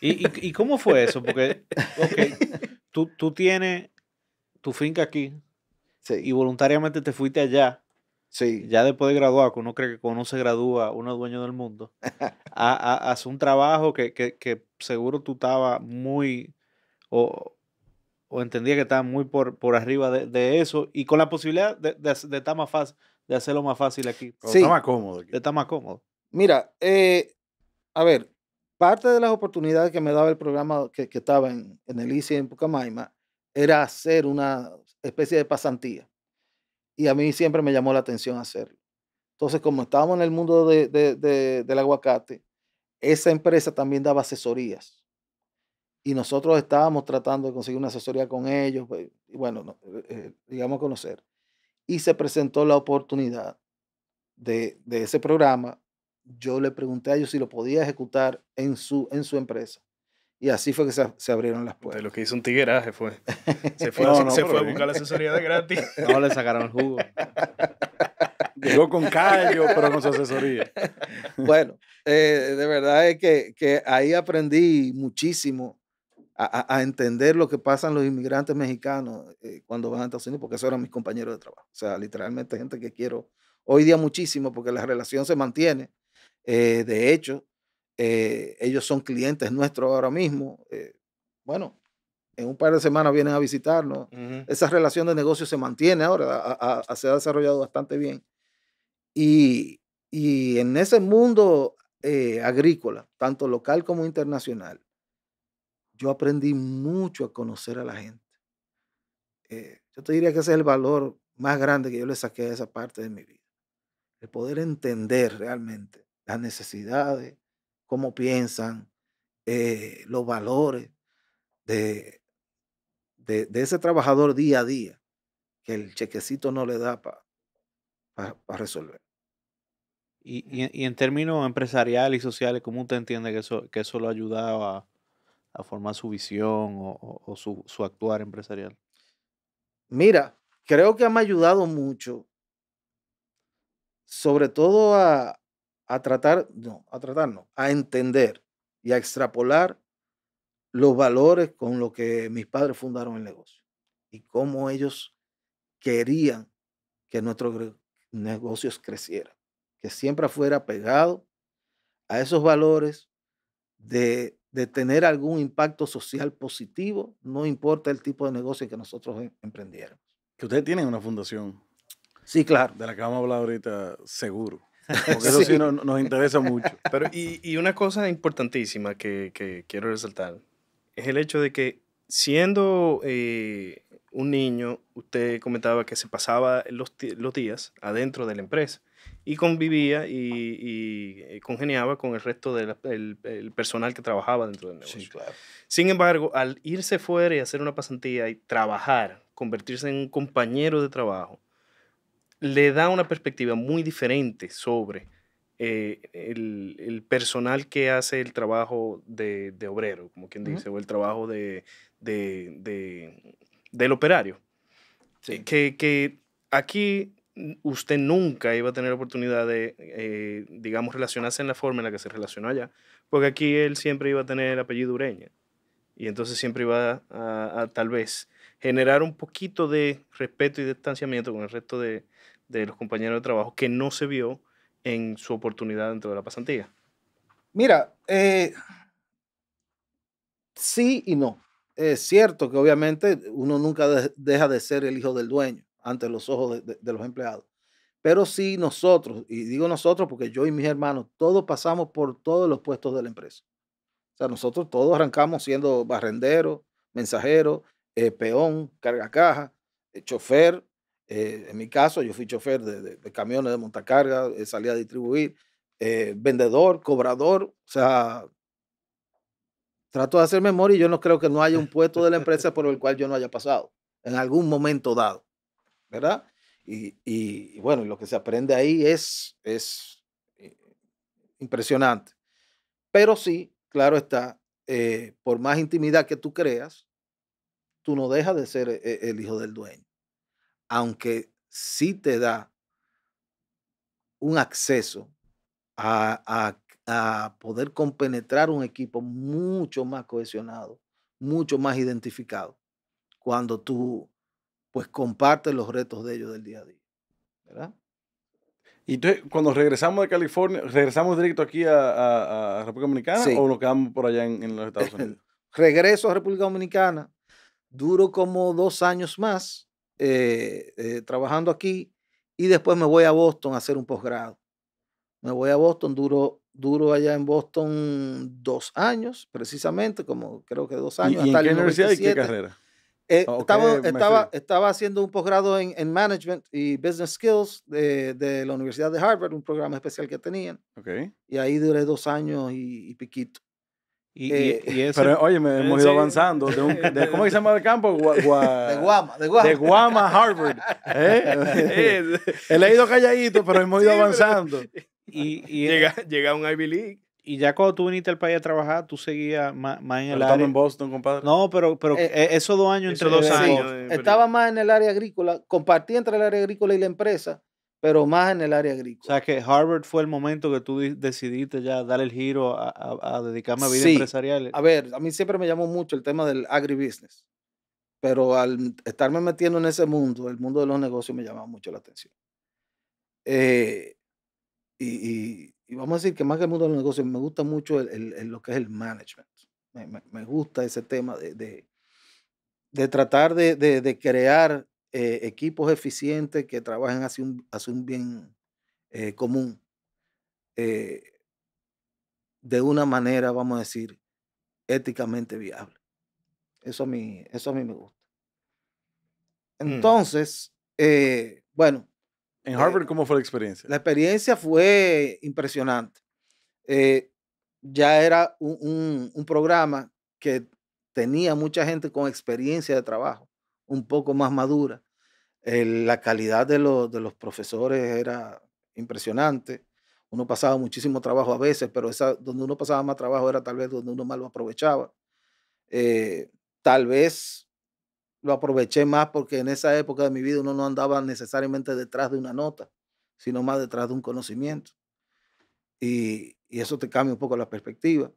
¿Y, y, cómo fue eso? Porque tú, tienes
tu finca aquí y voluntariamente te fuiste allá ya después de graduar, que uno cree que uno se gradúa, uno es dueño del mundo, hace un trabajo que, seguro tú estabas muy, o, o, entendía que estabas muy por, por arriba de, eso, y con la posibilidad de, de, estar más fácil, de hacerlo más fácil aquí.
Sí. Está más cómodo. Está más cómodo. Mira, eh, a ver, parte de las oportunidades que me daba el programa que, estaba en, en el ICI en Pucamaima era hacer una especie de pasantía. Y a mí siempre me llamó la atención hacerlo. Entonces, como estábamos en el mundo de, del aguacate, esa empresa también daba asesorías. Y nosotros estábamos tratando de conseguir una asesoría con ellos, pues, y bueno, digamos eh, eh, conocer. Y se presentó la oportunidad de, ese programa. Yo le pregunté a ellos si lo podía ejecutar en su, en su empresa. Y así fue que se, se abrieron las puertas. De lo que hizo un tigueraje fue. Se fue, se, fue a buscar la asesoría de gratis. No, le sacaron el jugo. Llegó con
callo, pero con su asesoría.
Bueno, eh, de verdad es que, que ahí aprendí muchísimo a, a, entender lo que pasan los inmigrantes mexicanos eh, cuando van a Estados Unidos, porque esos eran mis compañeros de trabajo. O sea, literalmente gente que quiero hoy día muchísimo, porque la relación se mantiene. Eh, de hecho, eh, ellos son clientes nuestros ahora mismo. Eh, bueno, en un par de semanas vienen a visitarnos. Esa relación de negocio se mantiene ahora, se ha desarrollado bastante bien. Y, y en ese mundo eh, agrícola, tanto local como internacional, yo aprendí mucho a conocer a la gente. yo te diría que ese es el valor más grande que yo le saqué a esa parte de mi vida. El poder entender realmente las necesidades, cómo piensan, eh, los valores de, de, ese trabajador día a día, que el chequecito no le da para resolver.
Y, en términos empresariales y sociales, ¿cómo usted entiende que eso, eso lo ha ayudado a, formar su visión o, su, su actuar empresarial?
Mira, creo que me ha ayudado mucho, sobre todo a, a tratar, no, a tratar no, a entender y a extrapolar los valores con los que mis padres fundaron el negocio y cómo ellos querían que nuestros negocios crecieran, que siempre fuera pegado a esos valores de, tener algún impacto social positivo, no importa el tipo de negocio que nosotros em-, emprendiéramos. Que ustedes tienen una fundación. Sí, claro. De la que vamos a hablar ahorita,
seguro. Porque eso sí, nos, interesa mucho. Pero, y, una cosa importantísima
que, quiero resaltar es el hecho de que siendo eh, un niño, usted comentaba que se pasaba los, días adentro de la empresa y convivía y, eh, congeniaba con el resto del personal que trabajaba dentro del negocio. Sí, claro. Sin embargo, al irse fuera y hacer una pasantía y trabajar, convertirse en un compañero de trabajo, le da una perspectiva muy diferente sobre eh, el, personal que hace el trabajo de, obrero, como quien dice, o el trabajo del operario. Eh, que, aquí usted nunca iba a tener oportunidad de, eh, digamos, relacionarse en la forma en la que se relacionó allá, porque aquí él siempre iba a tener el apellido Ureña. Y entonces siempre iba a tal vez generar un poquito de respeto y distanciamiento con el resto de, de los compañeros de trabajo que no se vio en su oportunidad dentro de la pasantía?
Mira, eh, sí y no. Es cierto que obviamente uno nunca deja de ser el hijo del dueño ante los ojos de, los empleados. Pero sí nosotros, y digo nosotros porque yo y mis hermanos, todos pasamos por todos los puestos de la empresa. O sea, nosotros todos arrancamos siendo barrendero, mensajero, eh, peón, carga caja, eh, chofer, eh, en mi caso, yo fui chofer de, de, camiones de montacarga, eh, salí salía a distribuir, eh, vendedor, cobrador, o sea, trato de hacer memoria y yo no creo que no haya un puesto de la empresa por el cual yo no haya pasado en algún momento dado, ¿verdad? Y, bueno, lo que se aprende ahí es impresionante. Pero sí, claro está, por más intimidad que tú creas, tú no dejas de ser el hijo del dueño aunque sí te da un acceso a, poder compenetrar un equipo mucho más cohesionado, mucho más identificado, cuando tú pues compartes los retos de ellos del día a día. ¿verdad? Y entonces,
cuando regresamos de California, ¿regresamos directo aquí a, República Dominicana o nos quedamos por allá
en, en los Estados Unidos? Regreso a República Dominicana, duro como dos años más, eh, eh, trabajando aquí y después me voy a Boston a hacer un posgrado. Me voy a Boston, duro, duro allá en Boston dos años, precisamente, como creo que dos años. ¿Y, en qué universidad y qué carrera?
Eh, estaba, estaba,
estaba, haciendo un posgrado en, en, Management y Business Skills de, de, la Universidad de Harvard, un programa especial que tenían. Y ahí duré dos años y piquito.
Y, y, eh, pero oye, hemos ido avanzando. De, ¿Cómo se llama el campo? de Guama.
De
Guama,
de Guama Harvard. ¿Eh? eh he leído calladito, pero hemos ido avanzando.
Y, llega, llega un Ivy League.
Y ya cuando tú viniste al país a trabajar, tú seguías más, más en el área. Estaba en Boston, compadre. No, pero, pero eh, e, esos dos años entre dos años.
estaba más en el área agrícola, compartía entre el área agrícola y la empresa, pero más en el área agrícola. O
sea que Harvard fue el momento que tú decidiste ya dar el giro a, a, dedicarme a vida sí. empresarial.
A ver, a mí siempre me llamó mucho el tema del agribusiness, pero al estarme metiendo en ese mundo, el mundo de los negocios me llamaba mucho la atención. Eh, y, y, vamos a decir que más que el mundo de los negocios, me gusta mucho el, lo que es el management. Me, me, gusta ese tema de, de, de tratar de, de crear eh, equipos eficientes que trabajen hacia un, bien eh, común. Eh, de una manera, vamos a decir, éticamente viable. Eso a mí, eso a mí me gusta. Mm. Entonces, bueno. ¿En Harvard cómo fue la experiencia? La experiencia fue impresionante. ya era un programa que tenía mucha gente con experiencia de trabajo un poco más madura. la calidad de, los profesores era impresionante. Uno pasaba muchísimo trabajo a veces, pero esa, donde uno pasaba más trabajo era tal vez donde uno más lo aprovechaba. Eh, tal vez lo aproveché más porque en esa época de mi vida uno no andaba necesariamente detrás de una nota, sino más detrás de un conocimiento. Y, eso te cambia un poco la perspectiva.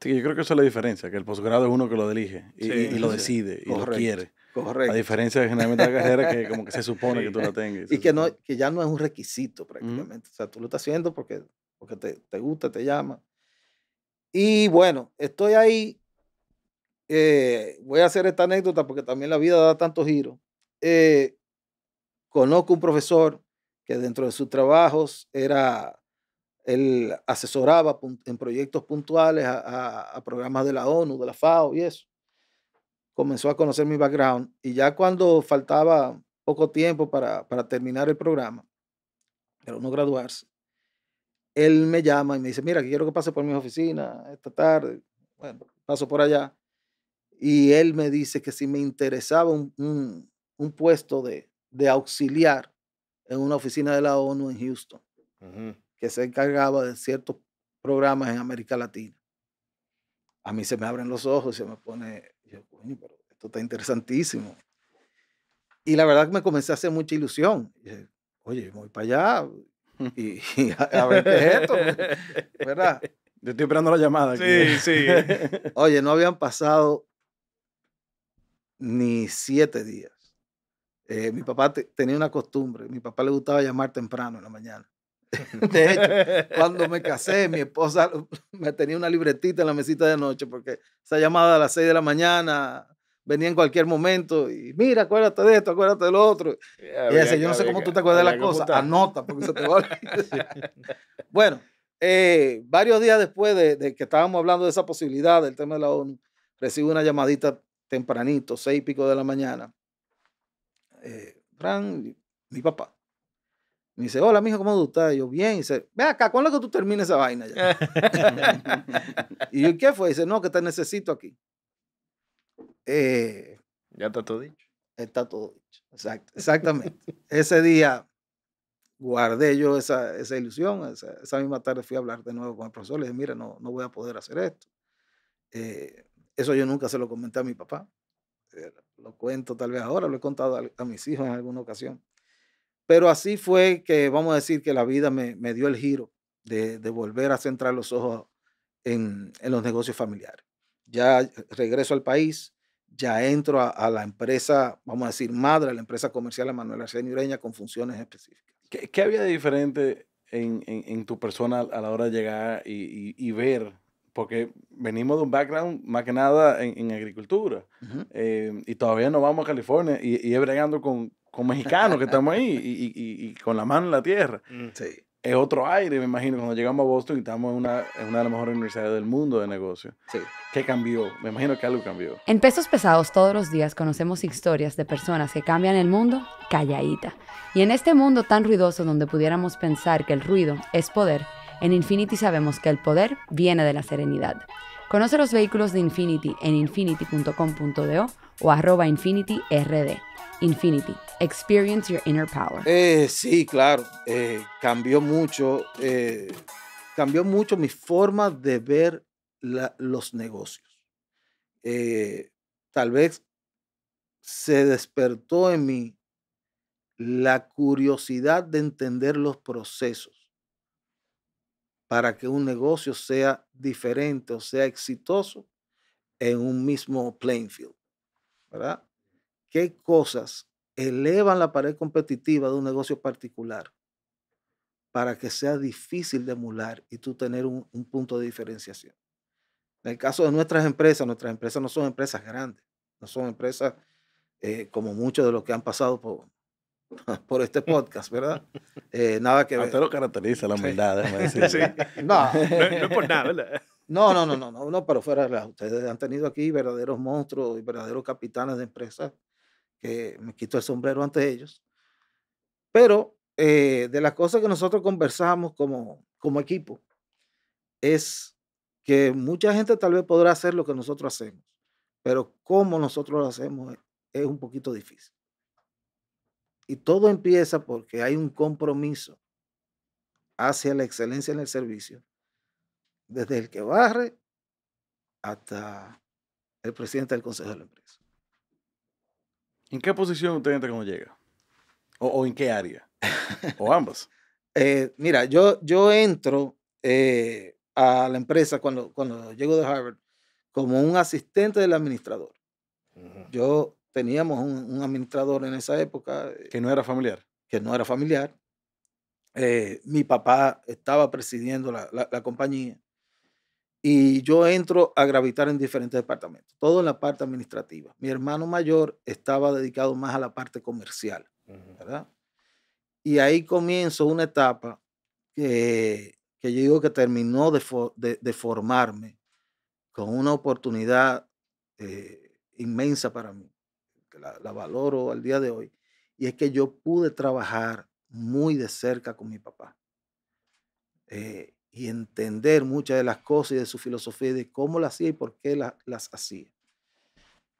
yo
creo que eso es la diferencia, que el posgrado es uno que lo elige y, lo decide y lo quiere. Correcto. A diferencia de generalmente la carrera que como que se supone que tú la tengas. Y que,
no, que ya no es un requisito prácticamente. O sea, tú lo estás haciendo porque, porque te, te gusta, te llama. Y bueno, estoy ahí. Eh, voy a hacer esta anécdota porque también la vida da tantos giros. Eh, conozco un profesor que dentro de sus trabajos era, él asesoraba en proyectos puntuales a, a programas de la ONU, de la FAO y eso comenzó a conocer mi background y ya cuando faltaba poco tiempo para, terminar el programa, pero no graduarse, él me llama y me dice, mira, quiero que pase por mi oficina esta tarde. Bueno, paso por allá. Y él me dice que si me interesaba un, puesto de, de, auxiliar en una oficina de la ONU en Houston, que se encargaba de ciertos programas en América Latina. A mí se me abren los ojos y se me pone esto está interesantísimo. Y la verdad que me comencé a hacer mucha ilusión. Oye, voy para allá y, a, ver qué es esto. ¿Verdad? Yo estoy esperando la llamada. Sí, sí. Oye, no habían pasado ni siete días. Eh, mi papá tenía una costumbre. Mi papá le gustaba llamar temprano en la mañana. De hecho, cuando me casé, mi esposa me tenía una libretita en la mesita de noche porque esa llamada a las 6 de la mañana venía en cualquier momento y mira, acuérdate de esto, acuérdate del otro. y yo no sé cómo tú te acuerdas de las cosas, anota porque se te va Bueno, eh, varios días después de, que estábamos hablando de esa posibilidad del tema de la ONU, recibo una llamadita tempranito, seis y pico de la mañana. Eh, Fran, mi papá, me dice, hola, mijo, ¿cómo estás? yo, bien. Y dice, ve acá, ¿cuándo es que tú termines esa vaina ya? y yo, ¿qué fue? dice, no, que te necesito aquí. Eh, ya está todo dicho. Está todo dicho. Exacto, exactamente. Ese día guardé yo esa, ilusión. Esa, misma tarde fui a hablar de nuevo con el profesor. Le dije, mira, no, no voy a poder hacer esto. Eh, eso yo nunca se lo comenté a mi papá. Eh, lo cuento tal vez ahora, lo he contado a mis hijos en alguna ocasión. Pero así fue que, vamos a decir, que la vida me, dio el giro de, volver a centrar los ojos en, los negocios familiares. Ya eh, regreso al país, ya entro a, la empresa, vamos a decir, madre, la empresa comercial Manuel y Ureña con funciones específicas. ¿Qué, había de diferente
en, tu persona a la hora de llegar y, ver? Porque venimos de un background más que nada en, agricultura eh, y todavía no vamos a California y, y bregando con, con mexicanos que estamos ahí y, con la mano en la tierra. Mm. Sí. Es otro aire, me imagino, cuando llegamos a Boston y estamos en una, en una de las mejores universidades del mundo de negocio. Sí. ¿Qué cambió? Me imagino que algo cambió.
En Pesos Pesados todos los días conocemos historias de personas que cambian el mundo calladita. Y en este mundo tan ruidoso donde pudiéramos pensar que el ruido es poder, en Infinity sabemos que el poder viene de la serenidad. Conoce los vehículos de Infinity en infinity.com.do o arroba infinityRD. Infinity. Experience your inner power.
Eh, sí, claro. Eh, cambió mucho. Eh, cambió mucho mi forma de ver los negocios. Eh, tal vez se despertó en mí la curiosidad de entender los procesos para que un negocio sea diferente o sea exitoso en un mismo playing field. ¿Verdad? qué cosas elevan la pared competitiva de un negocio particular para que sea difícil de emular y tú tener un, punto de diferenciación. En el caso de nuestras empresas, nuestras empresas no son empresas grandes, no son empresas eh, como muchos de los que han pasado por, por este podcast, ¿verdad? Eh, nada que ah, Usted lo caracteriza la humildad, no. no. no, por nada, ¿verdad? No, no, no, no, no, no, pero fuera, ustedes han tenido aquí verdaderos monstruos y verdaderos capitanes de empresas me quito el sombrero ante ellos. Pero eh, de las cosas que nosotros conversamos como, como equipo es que mucha gente tal vez podrá hacer lo que nosotros hacemos, pero cómo nosotros lo hacemos e, es un poquito difícil. Y todo empieza porque hay un compromiso hacia la excelencia en el servicio, desde el que barre hasta el presidente del Consejo de la Empresa. ¿En qué posición usted entra cuando llega? ¿O, en qué área? ¿O ambas? Eh, mira, yo, yo entro eh, a la empresa cuando, cuando llego de Harvard como un asistente del administrador. Yo teníamos un, administrador en esa época. Eh, que no era familiar. Que no era familiar. mi papá estaba presidiendo la compañía y yo entro a gravitar en diferentes departamentos, todo en la parte administrativa. Mi hermano mayor estaba dedicado más a la parte comercial, ¿verdad? Y ahí comienzo una etapa que, que yo digo que terminó de, de, formarme con una oportunidad eh, inmensa para mí, que la, la valoro al día de hoy, y es que yo pude trabajar muy de cerca con mi papá. Eh, y entender muchas de las cosas y de su filosofía y de cómo las hacía y por qué las hacía.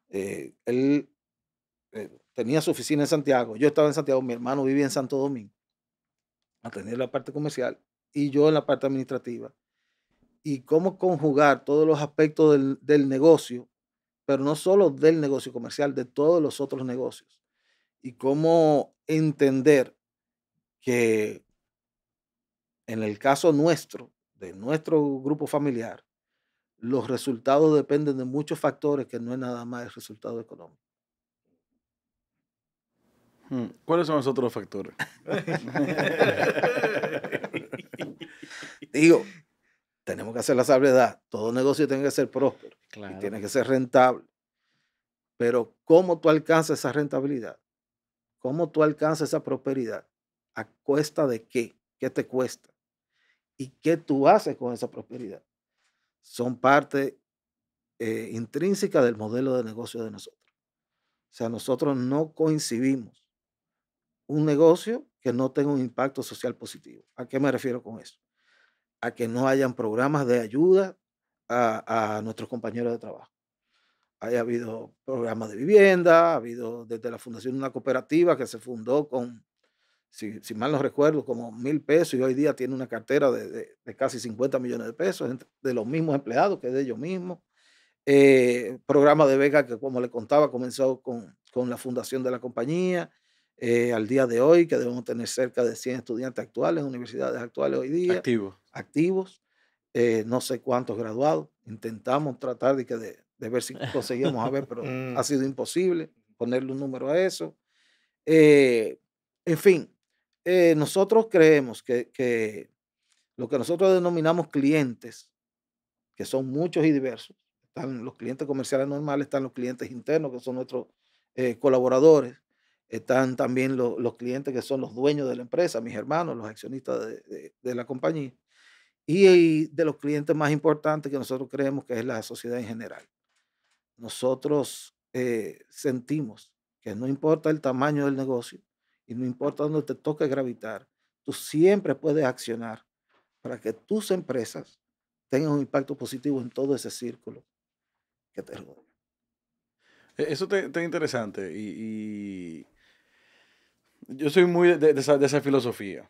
Eh, él eh, tenía su oficina en Santiago, yo estaba en Santiago, mi hermano vivía en Santo Domingo, tener la parte comercial y yo en la parte administrativa. Y cómo conjugar todos los aspectos del, del negocio, pero no solo del negocio comercial, de todos los otros negocios. Y cómo entender que en el caso nuestro, de nuestro grupo familiar, los resultados dependen de muchos factores que no es nada más el resultado económico. Hmm, ¿Cuáles son los otros factores? Digo, tenemos que hacer la salvedad. Todo negocio tiene que ser próspero y tiene que ser rentable. Pero ¿cómo tú alcanzas esa rentabilidad? ¿Cómo tú alcanzas esa prosperidad? ¿A cuesta de qué? ¿Qué te cuesta? y qué tú haces con esa prosperidad. Son parte eh, intrínseca del modelo de negocio de nosotros. O sea, nosotros no coincidimos un negocio que no tenga un impacto social positivo. ¿A qué me refiero con eso? A que no hayan programas de ayuda a, nuestros compañeros de trabajo. Hay habido programas de vivienda, ha habido desde la fundación una cooperativa que se fundó con si, mal no recuerdo, como mil pesos y hoy día tiene una cartera de, casi 50 millones de pesos de los mismos empleados que de ellos mismos. Eh, programa de Vega que, como le contaba, comenzó con, la fundación de la compañía. Eh, al día de hoy, que debemos tener cerca de 100 estudiantes actuales, universidades actuales hoy día. Activos. Activos. Eh, no sé cuántos graduados. Intentamos tratar de, que de, ver si conseguimos a ver, pero mm. ha sido imposible ponerle un número a eso. en fin, eh, nosotros creemos que, lo que nosotros denominamos clientes, que son muchos y diversos, están los clientes comerciales normales, están los clientes internos, que son nuestros eh, colaboradores, están también los clientes que son los dueños de la empresa, mis hermanos, los accionistas de, de, la compañía, y, de los clientes más importantes que nosotros creemos que es la sociedad en general. Nosotros eh, sentimos que no importa el tamaño del negocio, y no importa dónde te toque gravitar, tú siempre puedes accionar para que tus empresas tengan un impacto positivo en todo ese círculo que te rodea.
E, eso es interesante y, yo soy muy de, esa, filosofía.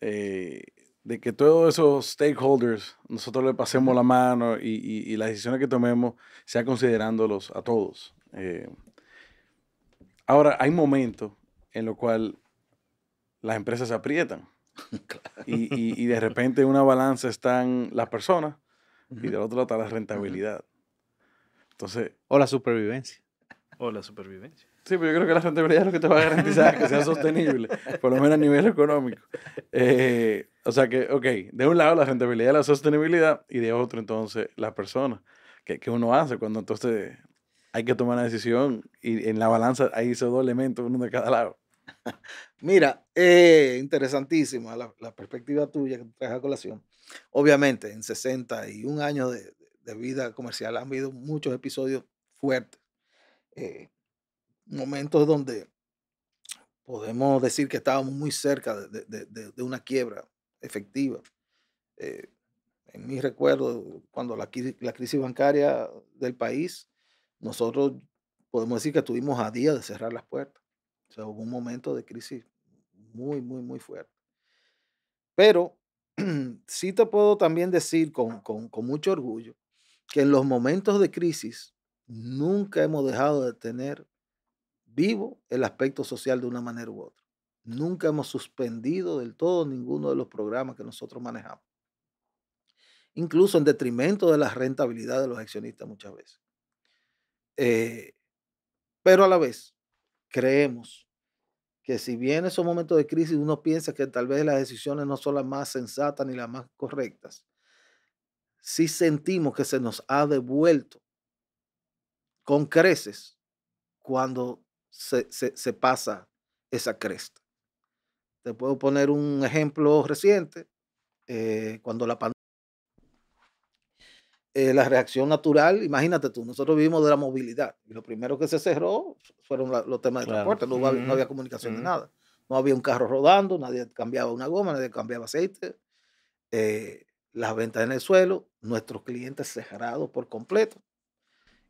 Eh, de que todos esos stakeholders, nosotros le pasemos la mano y, las decisiones que tomemos sean considerándolos a todos. Eh. ahora, hay momentos en lo cual las empresas se aprietan. Y, y, de repente en una balanza están las personas y del otro lado está la rentabilidad. Entonces. O la supervivencia.
O la supervivencia. Sí, pero yo creo que la rentabilidad es lo que te va a garantizar que sea sostenible, por lo menos a nivel
económico. Eh, o sea que, ok, de un lado la rentabilidad, la sostenibilidad, y de otro entonces las personas. ¿Qué, ¿Qué, uno hace cuando entonces hay que tomar una decisión y en la balanza hay esos dos elementos,
uno de cada lado? Mira, eh, interesantísima la, perspectiva tuya que traes a colación. Obviamente, en 61 años de, vida comercial han habido muchos episodios fuertes, eh, momentos donde podemos decir que estábamos muy cerca de, una quiebra efectiva. Eh, en mi recuerdo, cuando la, la, crisis bancaria del país, nosotros podemos decir que estuvimos a día de cerrar las puertas. O sea, hubo un momento de crisis muy, muy, muy fuerte. Pero sí te puedo también decir con, mucho orgullo que en los momentos de crisis nunca hemos dejado de tener vivo el aspecto social de una manera u otra. Nunca hemos suspendido del todo ninguno de los programas que nosotros manejamos. Incluso en detrimento de la rentabilidad de los accionistas muchas veces. Eh, pero a la vez, creemos que si bien esos momentos de crisis uno piensa que tal vez las decisiones no son las más sensatas ni las más correctas, si sentimos que se nos ha devuelto con creces cuando se, pasa esa cresta. Te puedo poner un ejemplo reciente, eh, cuando la pandemia eh, la reacción natural, imagínate tú, nosotros vivimos de la movilidad y lo primero que se cerró fueron los temas de transporte, no, había comunicación de nada, no había un carro rodando, nadie cambiaba una goma, nadie cambiaba aceite, eh, las ventas en el suelo, nuestros clientes cerrados por completo.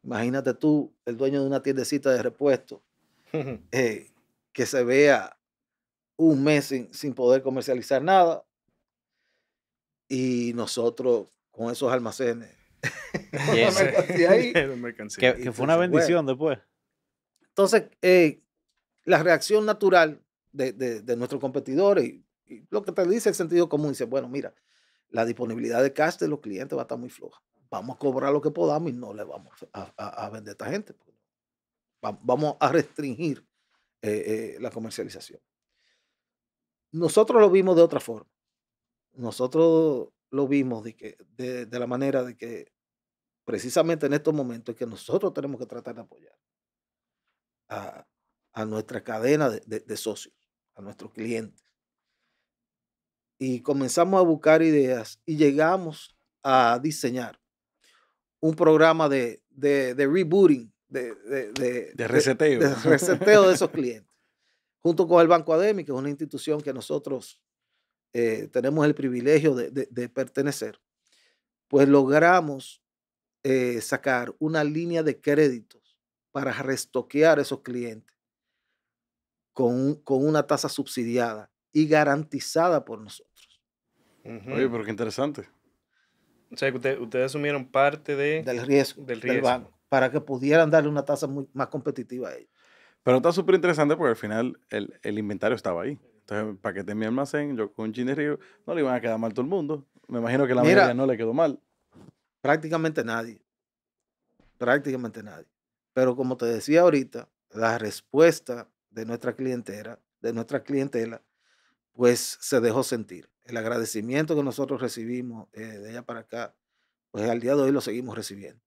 Imagínate tú, el dueño de una tiendecita de repuesto, eh, que se vea un mes sin poder comercializar nada y nosotros con esos almacenes que, fue una bendición después. Entonces, eh, la reacción natural de, nuestros competidores y, lo que te dice el sentido común, dice, bueno, mira, la disponibilidad de cash de los clientes va a estar muy floja. Vamos a cobrar lo que podamos y no le vamos a, vender a esta gente. Vamos a restringir eh, eh, la comercialización. Nosotros lo vimos de otra forma. Nosotros lo vimos de, que, de, la manera de que precisamente en estos momentos que nosotros tenemos que tratar de apoyar a, nuestra cadena de, socios, a nuestros clientes. Y comenzamos a buscar ideas y llegamos a diseñar un programa de, rebooting, de, reseteo. de reseteo de esos clientes, junto con el Banco Ademi, que es una institución que nosotros eh, tenemos el privilegio de, pertenecer, pues logramos eh, sacar una línea de créditos para restoquear esos clientes con, con una tasa subsidiada y garantizada por nosotros. Oye, pero
qué interesante.
O sea, que ustedes
asumieron parte del, riesgo, del banco
para que pudieran darle una tasa muy, más competitiva a ellos. Pero está súper interesante porque
al final el inventario estaba ahí. Entonces, para que te mi almacén, yo con un río, no le iban a quedar
mal todo el mundo. Me imagino que la mayoría no le quedó mal. Prácticamente nadie. Prácticamente nadie. Pero como te decía ahorita, la respuesta de nuestra clientela, de nuestra clientela, pues se dejó sentir. El agradecimiento que nosotros recibimos eh, de allá para acá, pues al día de hoy lo seguimos recibiendo.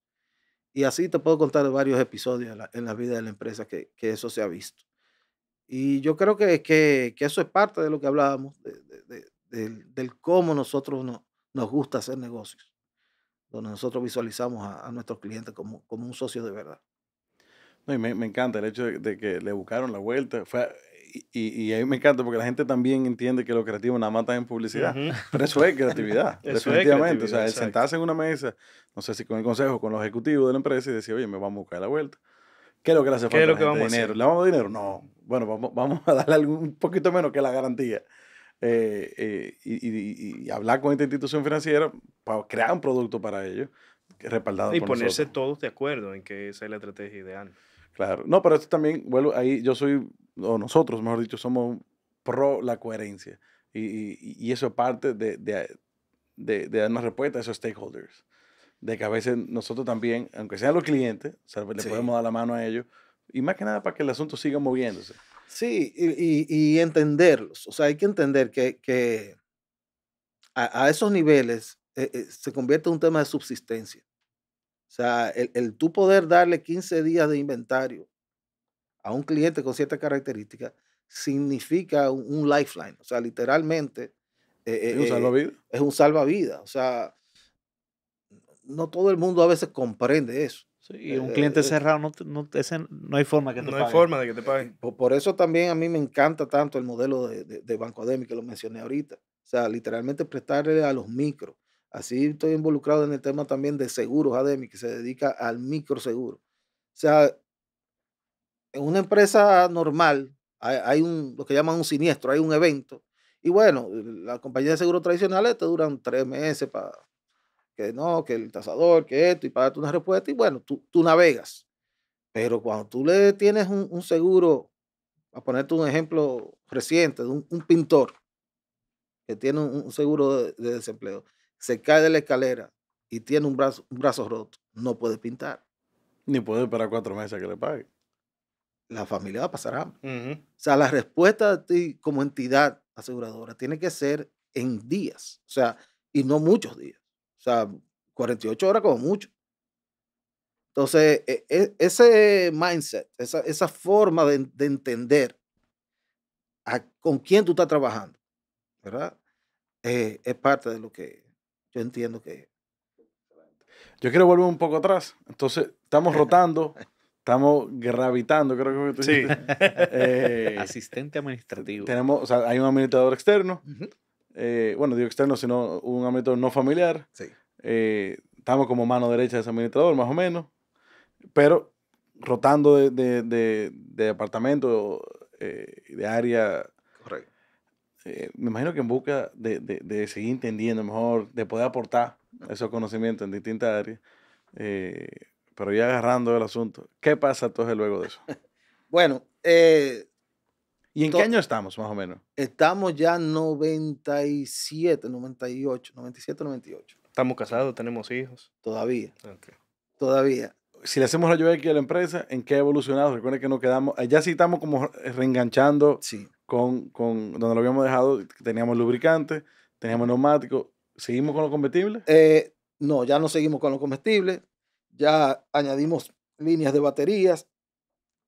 Y así te puedo contar varios episodios en la, vida de la empresa que eso se ha visto. Y yo creo que, que, que, eso es parte de lo que hablábamos, de, de, del, cómo nosotros no, nos gusta hacer negocios, donde nosotros visualizamos a, nuestros clientes como, como, un socio de verdad.
No, y me, me encanta el hecho de, que le buscaron la vuelta. Fue, y, y, y, ahí me encanta porque la gente también entiende que lo creativo nada más está en publicidad. Pero eso es creatividad, definitivamente. o sea, sentarse en una mesa, no sé si con el consejo, con los ejecutivos de la empresa y decir, oye, me vamos a buscar la vuelta. ¿Qué es lo que le hace falta? ¿Qué lo que vamos a vamos a dinero? No bueno, vamos, a darle un poquito menos que la garantía. Eh, eh, y, hablar con esta institución financiera para crear un producto para ellos, respaldado y ponerse
todos de acuerdo en que esa es la estrategia ideal.
Claro, no, pero esto también, vuelvo ahí, yo soy, o nosotros, mejor dicho, somos pro la coherencia. Y, y eso es parte de, de, de, dar una respuesta a esos stakeholders. De que a veces nosotros también, aunque sean los clientes, le podemos dar la mano a ellos, y más que nada para que el asunto siga moviéndose.
Sí, y, entenderlos. O sea, hay que entender que, a, esos niveles eh, eh, se convierte en un tema de subsistencia. O sea, el, el tú poder darle 15 días de inventario a un cliente con ciertas características significa un, lifeline. O sea, literalmente. ¿Es eh, un Es un salvavidas. O sea, no todo el mundo a veces comprende eso y un cliente eh, eh, cerrado,
no, no, no, hay forma que no hay forma
de que te paguen. Por, eso también a mí me encanta tanto el modelo de, de, Banco Ademi, que lo mencioné ahorita. O sea, literalmente prestarle a los micros. Así estoy involucrado en el tema también de seguros ADEMI, que se dedica al microseguro. O sea, en una empresa normal hay, un, lo que llaman un siniestro, hay un evento. Y bueno, las compañías de seguros tradicionales te duran tres meses para no, que el tasador, que esto, y pagarte una respuesta, y bueno, tú, navegas. Pero cuando tú le tienes un, seguro, a ponerte un ejemplo reciente, de un, pintor que tiene un, seguro de, desempleo, se cae de la escalera y tiene un brazo, brazo roto, no puede pintar. Ni puede esperar cuatro meses a que le pague. La familia va a pasar hambre. O sea, la respuesta de ti como entidad aseguradora tiene que ser en días, o sea, y no muchos días. O sea, 48 horas como mucho. Entonces, e, e, ese mindset, esa, esa forma de, entender con quién tú estás trabajando, ¿verdad? Eh, es parte de lo que yo entiendo que... Yo quiero volver un poco atrás.
Entonces, estamos rotando. estamos gravitando, creo que tú Sí. Eh,
Asistente administrativo.
Tenemos, o sea, hay un administrador externo, eh, bueno, digo externo, sino un ámbito no familiar. Sí. Eh, estamos como mano derecha de ese administrador, más o menos, pero rotando de, de, de, departamento, eh, de área. Correcto. me imagino que en busca de, seguir entendiendo mejor, de poder aportar esos conocimientos en distintas áreas, pero ya agarrando el asunto. ¿Qué pasa entonces luego de eso?
bueno, eh, ¿Y en qué año
estamos, más o menos?
Estamos ya 97, 98, 97, 98.
¿Estamos casados? ¿Tenemos hijos? Todavía. Okay. Todavía. Si le hacemos la lluvia aquí a la empresa, ¿en qué ha evolucionado? Recuerden que nos quedamos, eh, Ya sí estamos como reenganchando sí. con, con donde lo habíamos dejado, teníamos lubricante, teníamos neumático.
¿Seguimos con los combustibles? Eh, no, ya no seguimos con los comestible. Ya añadimos líneas de baterías,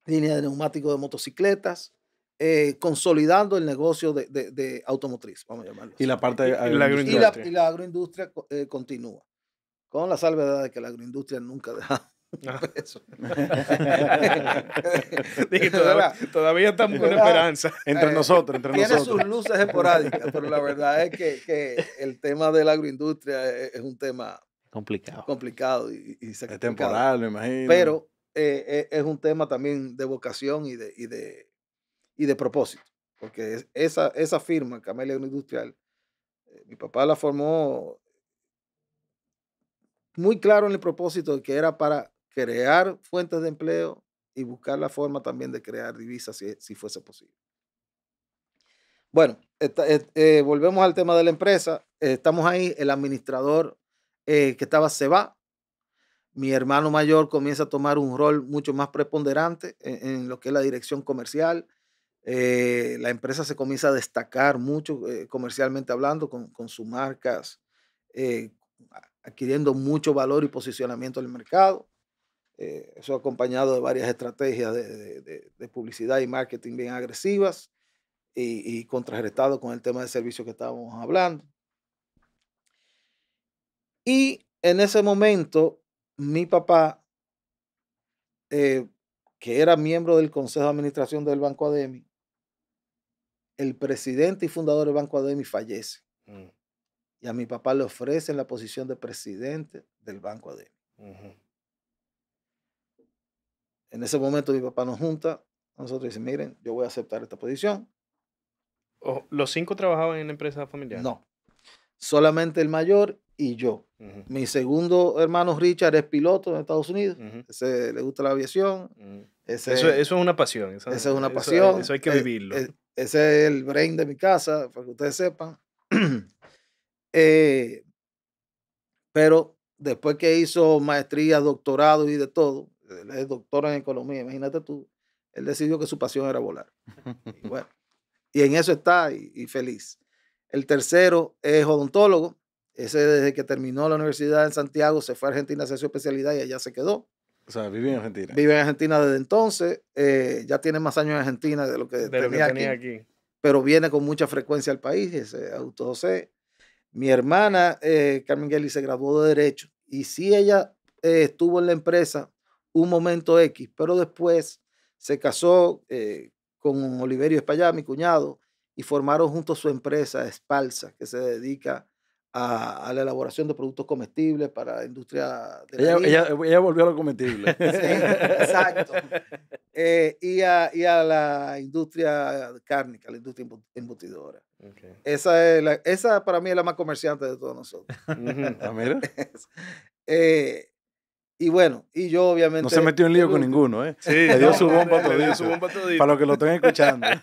líneas de neumáticos de motocicletas. Eh, consolidando el negocio de, automotriz, vamos a llamarlo. Y la parte de agroindustria. Y la, agroindustria eh, continúa, con la salvedad de que la agroindustria nunca deja ah. todavía, estamos con esperanza. Entre eh, nosotros, entre tiene sus luces esporádicas, pero la verdad es que, el tema de la agroindustria e, e, es, un tema complicado, complicado y, Es temporal, me imagino. Pero es, un tema también de vocación y de, y de propósito. Porque esa, esa firma, Camelia Industrial, eh, mi papá la formó muy claro en el propósito de que era para crear fuentes de empleo y buscar la forma también de crear divisas si, si fuese posible. Bueno, eh, eh, volvemos al tema de la empresa. estamos ahí, el administrador que estaba se va. Mi hermano mayor comienza a tomar un rol mucho más preponderante en, lo que es la dirección comercial. Eh, la empresa se comienza a destacar mucho eh, comercialmente hablando con, sus marcas, eh, adquiriendo mucho valor y posicionamiento en el mercado. eso acompañado de varias estrategias de, publicidad y marketing bien agresivas y, y, contrarrestado con el tema de servicios que estábamos hablando. Y en ese momento, mi papá que era miembro del Consejo de Administración del Banco ADEMI, el presidente y fundador del Banco Ademi fallece. Mm. Y a mi papá le ofrecen la posición de presidente del Banco Ademi. En ese momento mi papá nos junta, nosotros dice, miren, yo voy a aceptar esta posición.
¿Los cinco trabajaban en la empresa familiar? No,
solamente el mayor y yo. Mi segundo hermano Richard es piloto en Estados Unidos, le gusta la aviación. Mm. eso, es
una pasión. Eso, es una pasión. Eso, hay que eh,
vivirlo. Eh, ese es el brain de mi casa, para que ustedes sepan. Eh, pero después que hizo maestría, doctorado y de todo, es doctor en economía, imagínate tú, él decidió que su pasión era volar. Y bueno, y en eso está y feliz. El tercero es odontólogo. Ese desde que terminó la universidad en Santiago se fue a Argentina a hacer su especialidad y allá se quedó.
O sea, vive en Argentina.
Vive en Argentina desde entonces. Eh, ya tiene más años en Argentina de lo que, tenía, aquí, Pero viene con mucha frecuencia al país, ese Augusto José. Mi hermana, eh, Carmen Gelli, se graduó de Derecho. Y sí, ella eh, estuvo en la empresa un momento X, pero después se casó con Oliverio Espallá, mi cuñado, y formaron juntos su empresa, Espalsa, que se dedica a, la elaboración de productos comestibles para la industria ella, ella, volvió a lo comestible. sí, exacto. Eh, y, a, y, a, la industria cárnica, la industria embutidora. Esa, esa para mí es la más comerciante de todos nosotros. ah, mira. Eh, y bueno, y yo obviamente. No se metió en lío con ninguno, ¿eh? Sí, le dio su bomba todo Para los que lo estén escuchando. y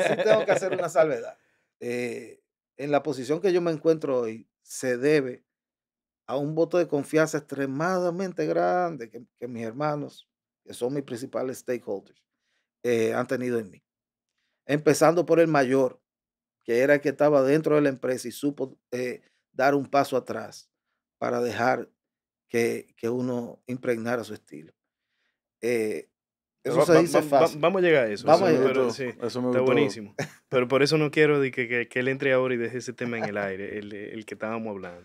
sí tengo que hacer una salvedad. Eh, en la posición que yo me encuentro hoy se debe a un voto de confianza extremadamente grande que, mis hermanos, que son mis principales stakeholders, eh, han tenido en mí. Empezando por el mayor, que era el que estaba dentro de la empresa y supo eh, dar un paso atrás para dejar que, uno impregnara su estilo. Eh, eso se dice fácil. vamos a llegar a eso. Vamos a llegar sí, eso está buenísimo.
Pero por eso no quiero que, que, él entre ahora y deje ese tema en el aire, el, el que estábamos hablando.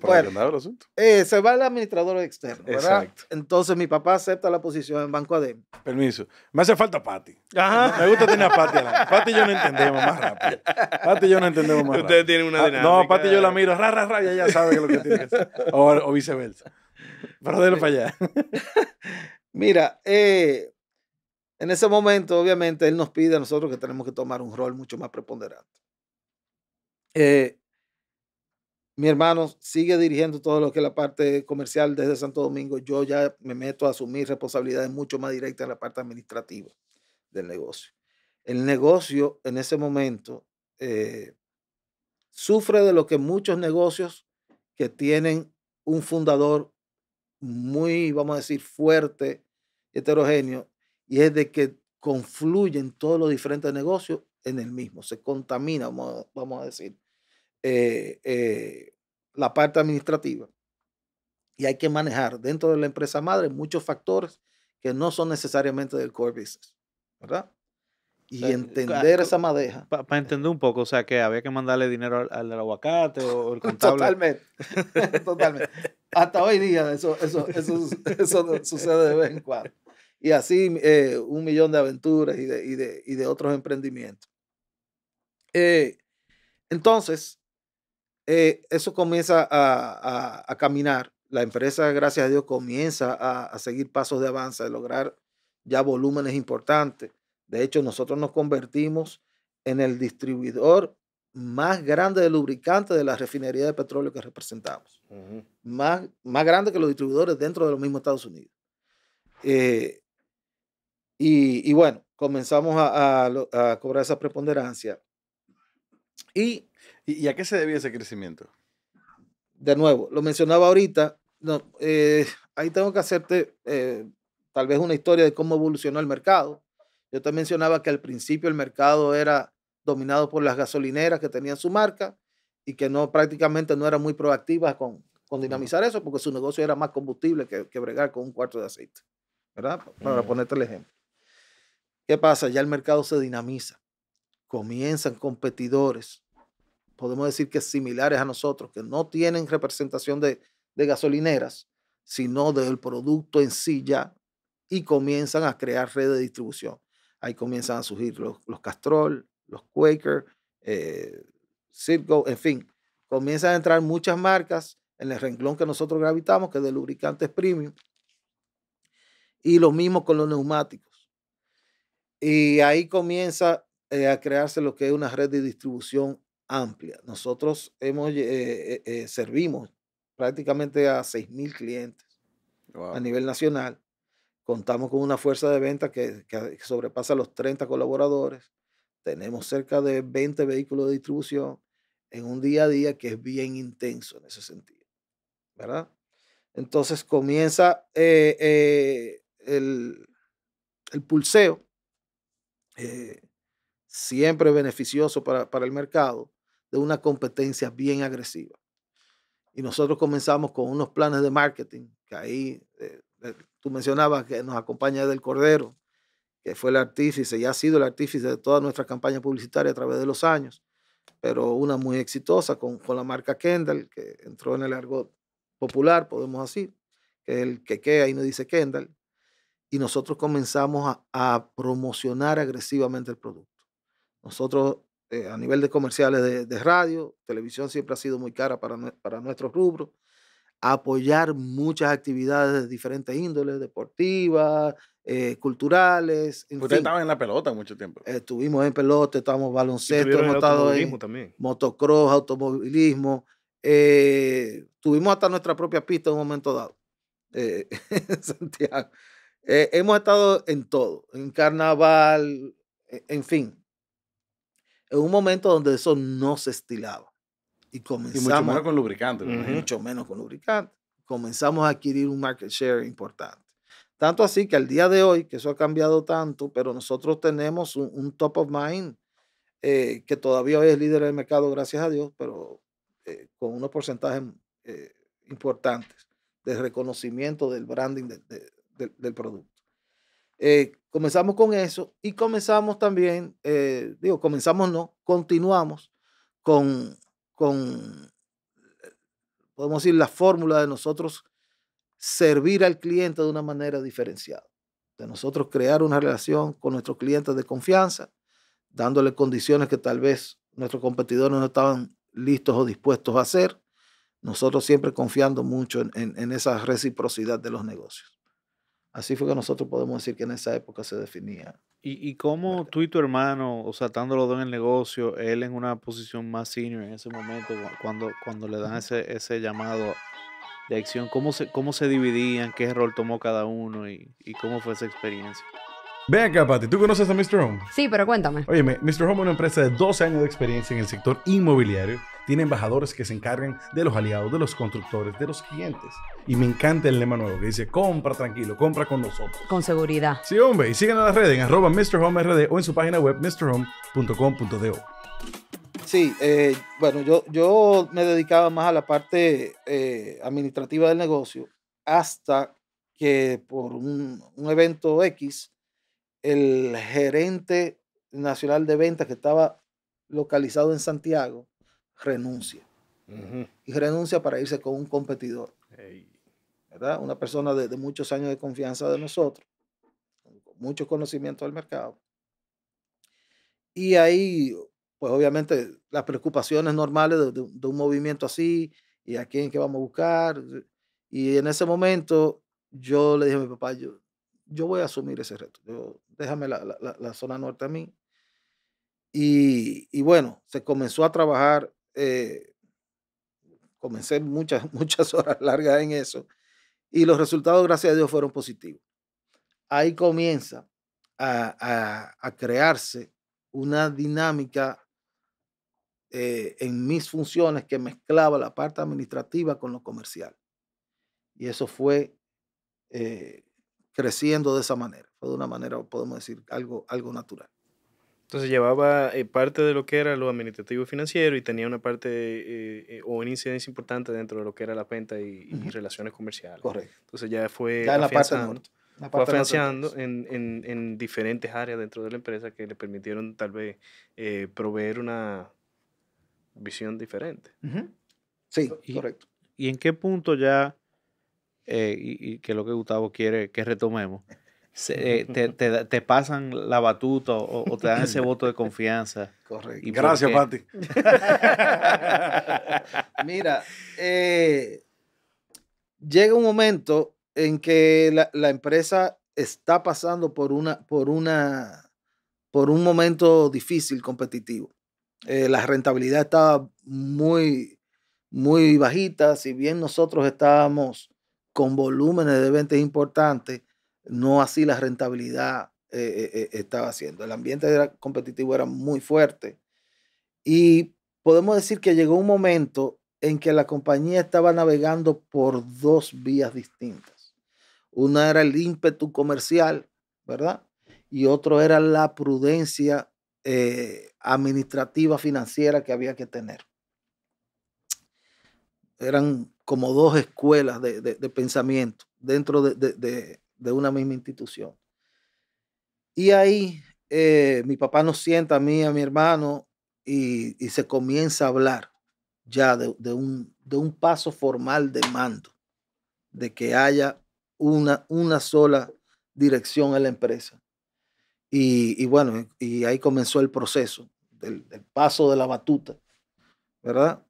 ¿Para bueno, el asunto.
Eh, se va el administrador externo, ¿verdad? Exacto. Entonces mi papá acepta la posición en Banco ADEM. Permiso. Me hace falta Pati. Ajá. Me gusta tener a Pati.
Pati y yo no entendemos más rápido. Pati y yo no entendemos más rápido. Ustedes tienen una ah, dinámica. No, y yo la miro, rara ra, ra, y sabe que lo que tiene que
hacer. O, o viceversa. Pero délo para allá. Mira, eh en ese momento, obviamente, él nos pide a nosotros que tenemos que tomar un rol mucho más preponderante. Eh, mi hermano sigue dirigiendo todo lo que es la parte comercial desde Santo Domingo. Yo ya me meto a asumir responsabilidades mucho más directas en la parte administrativa del negocio. El negocio en ese momento eh, sufre de lo que muchos negocios que tienen un fundador muy, vamos a decir, fuerte, heterogéneo, y es de que confluyen todos los diferentes negocios en el mismo, se contamina, vamos a decir, eh, eh, la parte administrativa. Y hay que manejar dentro de la empresa madre muchos factores que no son necesariamente del core business, ¿verdad? Y eh, entender esa madeja.
Para entender un poco, o sea, que había que mandarle dinero al, aguacate o al contable.
Totalmente, totalmente. Hasta hoy día eso, eso, eso, eso sucede de vez en cuando y así eh, un millón de aventuras y de, otros emprendimientos. Eh, entonces, eh, eso comienza a, caminar. La empresa, gracias a Dios, comienza a, seguir pasos de avance, a lograr ya volúmenes importantes. De hecho, nosotros nos convertimos en el distribuidor más grande de lubricantes de la refinería de petróleo que representamos. más, más grande que los distribuidores dentro de los mismos Estados Unidos. Y, bueno, comenzamos a, cobrar esa preponderancia. Y, ¿Y a qué se debía ese crecimiento? De nuevo, lo mencionaba ahorita, eh, ahí tengo que hacerte eh, tal vez una historia de cómo evolucionó el mercado. Yo te mencionaba que al principio el mercado era dominado por las gasolineras que tenían su marca y que no prácticamente no eran muy proactivas con, dinamizar eso porque su negocio era más combustible que, bregar con un cuarto de aceite, ¿verdad? Para ponerte el ejemplo. ¿Qué pasa? Ya el mercado se dinamiza. Comienzan competidores, podemos decir que similares a nosotros, que no tienen representación de, gasolineras, sino del producto en sí ya, y comienzan a crear redes de distribución. Ahí comienzan a surgir los, Castrol, los Quaker, eh, Circo, en fin, comienzan a entrar muchas marcas en el renglón que nosotros gravitamos, que es de lubricantes premium, y lo mismo con los neumáticos. Y ahí comienza eh, a crearse lo que es una red de distribución amplia. Nosotros hemos, eh, eh, servimos prácticamente a 6.000 clientes a nivel nacional. Contamos con una fuerza de venta que, sobrepasa los 30 colaboradores. Tenemos cerca de 20 vehículos de distribución en un día a día que es bien intenso en ese sentido. ¿Verdad? Entonces comienza el, pulseo eh, siempre beneficioso para, para el mercado, de una competencia bien agresiva. Y nosotros comenzamos con unos planes de marketing, que ahí eh, eh, tú mencionabas que nos acompaña del Cordero, que fue el artífice y ha sido el artífice de toda nuestra campaña publicitaria a través de los años, pero una muy exitosa con, con la marca Kendall, que entró en el argot popular, podemos decir, que el que, queda ahí nos dice Kendall, y nosotros comenzamos a, promocionar agresivamente el producto. Nosotros eh, a nivel de comerciales de, radio, televisión siempre ha sido muy cara para, para nuestros rubros, apoyar muchas actividades de diferentes índoles, deportivas, eh, culturales. En Ustedes
en la pelota mucho tiempo.
estuvimos en pelota, estábamos baloncesto, en motocross, automovilismo. Eh, tuvimos hasta nuestra propia pista en un momento dado, en Santiago. Eh, hemos estado en todo, en carnaval, e, en fin. En un momento donde eso no se estilaba. Y comenzamos. Y mucho menos con lubricante. Mucho menos con lubricante. Comenzamos a adquirir un market share importante. Tanto así que al día de hoy, que eso ha cambiado tanto, pero nosotros tenemos un, top of mind eh, que todavía hoy es líder del mercado, gracias a Dios, pero eh, con unos porcentajes importantes de reconocimiento del branding de, del, producto. Eh, comenzamos con eso y comenzamos también, eh, digo, comenzamos no, continuamos con, con, podemos decir, la fórmula de nosotros servir al cliente de una manera diferenciada, de nosotros crear una relación con nuestros clientes de confianza, dándole condiciones que tal vez nuestros competidores no estaban listos o dispuestos a hacer, nosotros siempre confiando mucho en esa reciprocidad de los negocios. Así fue que nosotros podemos decir que en esa época se definía.
¿Y, y cómo tú y tu hermano, o sea, estando los dos en el negocio, él en una posición más senior en ese momento, cuando, cuando le dan ese, ese llamado de acción, ¿cómo se, cómo se dividían, qué rol tomó cada uno y, y cómo fue esa experiencia?
Ven acá, Pati, ¿tú conoces a Mr. Home? Sí, pero cuéntame. Óyeme, Mr. Home es una empresa de 12 años de experiencia en el sector inmobiliario. Tiene embajadores que se encargan de los aliados, de los constructores, de los clientes. Y me encanta el lema nuevo que dice, compra tranquilo, compra con nosotros.
Con seguridad.
Sí, hombre, y sigan a las redes en arroba Mr. Home o en su página web mrhome.com.do.
Sí, eh, bueno, yo, yo me dedicaba más a la parte eh, administrativa del negocio hasta que por un evento X el gerente nacional de ventas que estaba localizado en Santiago renuncia. Y renuncia para irse con un competidor. Una persona de, muchos años de confianza de nosotros, con mucho conocimiento del mercado. Y ahí, pues obviamente, las preocupaciones normales de, de un movimiento así, y a quién que vamos a buscar. Y en ese momento yo le dije a mi papá, yo, yo voy a asumir ese reto. déjame la, la, zona norte a mí. Y, bueno, se comenzó a trabajar, eh, comencé muchas, muchas horas largas en eso y los resultados, gracias a Dios, fueron positivos. Ahí comienza a, crearse una dinámica eh, en mis funciones que mezclaba la parte administrativa con lo comercial. Y eso fue eh, creciendo de esa manera. Fue de una manera, podemos decir, algo, algo natural.
Entonces llevaba eh, parte de lo que era lo administrativo y financiero y tenía una parte eh, eh, o una incidencia importante dentro de lo que era la venta y, relaciones comerciales. Correcto. Entonces ya fue ya la parte fue en, diferentes áreas dentro de la empresa que le permitieron tal vez
proveer una visión diferente. Sí, correcto. ¿Y en qué punto ya eh, y, que es lo que Gustavo quiere que retomemos, eh, te, pasan la batuta o, te dan ese voto de
confianza. Correcto. Gracias, Pati. Mira, eh, llega un momento en que la, empresa está pasando por una, por una, por un momento difícil competitivo. la rentabilidad está muy, muy bajita. Si bien nosotros estábamos con volúmenes de ventas importantes, no así la rentabilidad eh, eh, eh, estaba haciendo. El ambiente era competitivo era muy fuerte y podemos decir que llegó un momento en que la compañía estaba navegando por dos vías distintas. Una era el ímpetu comercial, ¿verdad? Y otro era la prudencia administrativa financiera que había que tener eran como dos escuelas de, pensamiento dentro de, una misma institución. Y ahí eh, mi papá nos sienta a mí, a mi hermano, y, se comienza a hablar ya de, un, paso formal de mando, de que haya una, una sola dirección a la empresa. Y, bueno, y ahí comenzó el proceso del, paso de la batuta, ¿verdad?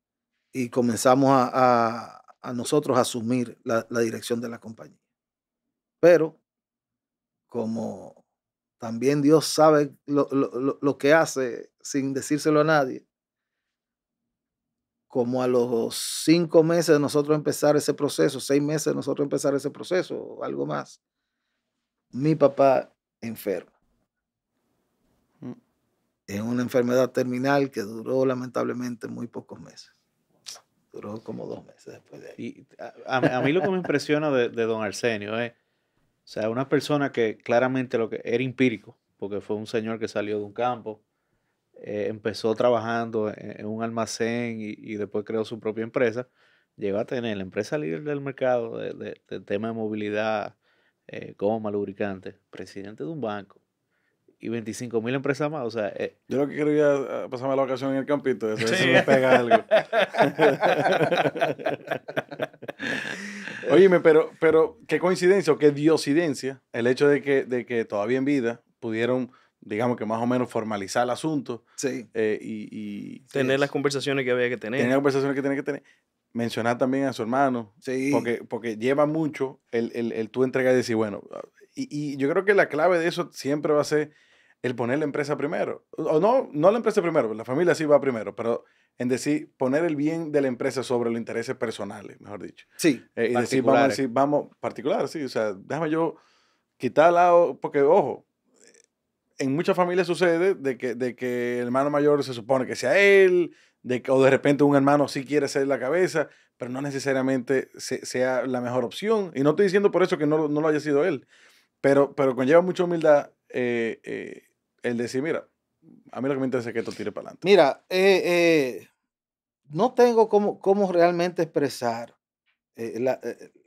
y comenzamos a, nosotros a asumir la, dirección de la compañía. Pero como también Dios sabe lo, que hace sin decírselo a nadie. Como a los cinco meses de nosotros empezar ese proceso, seis meses de nosotros empezar ese proceso, algo más, mi papá enferma. Mm. en una enfermedad terminal que duró lamentablemente muy pocos meses duró como dos meses después de ahí.
Y a, mí lo que me impresiona de, don Arsenio es, o sea, una persona que claramente lo que era empírico, porque fue un señor que salió de un campo, eh, empezó trabajando en, un almacén y, después creó su propia empresa, llegó a tener la empresa líder del mercado del tema de movilidad, como eh, goma, lubricante, presidente de un banco, y 25 mil empresas más. O sea, eh, Yo lo que quería ah, pasarme la vacación en el campito, eso, me pega algo.
Óyeme, pero, pero qué coincidencia o qué diosidencia el hecho de que, que todavía en vida pudieron digamos que más o menos formalizar el asunto. Eh, y, tener las
conversaciones que había que tener. Tener las
conversaciones que tenía que tener. Mencionar también a su hermano. Sí. Porque, porque lleva mucho el, el, el tú entregar y decir, bueno, ah, y, y, yo creo que la clave de eso siempre va a ser el poner la empresa primero. O no, no la empresa primero, la familia sí va primero, pero en decir, poner el bien de la empresa sobre los intereses personales, mejor dicho. Sí. Eh, y decir, vamos a vamos, particular, sí. O sea, déjame yo quitar al lado, porque ojo, en muchas familias sucede de que, de que el hermano mayor se supone que sea él, de o de repente un hermano sí quiere ser la cabeza, pero no necesariamente sea la mejor opción. Y no estoy diciendo por eso que no, no lo haya sido él, pero, pero conlleva mucha humildad eh, eh, el decir, mira, a mí lo que me interesa es que esto tire para adelante.
Mira, eh, eh, no tengo cómo, cómo realmente expresar eh,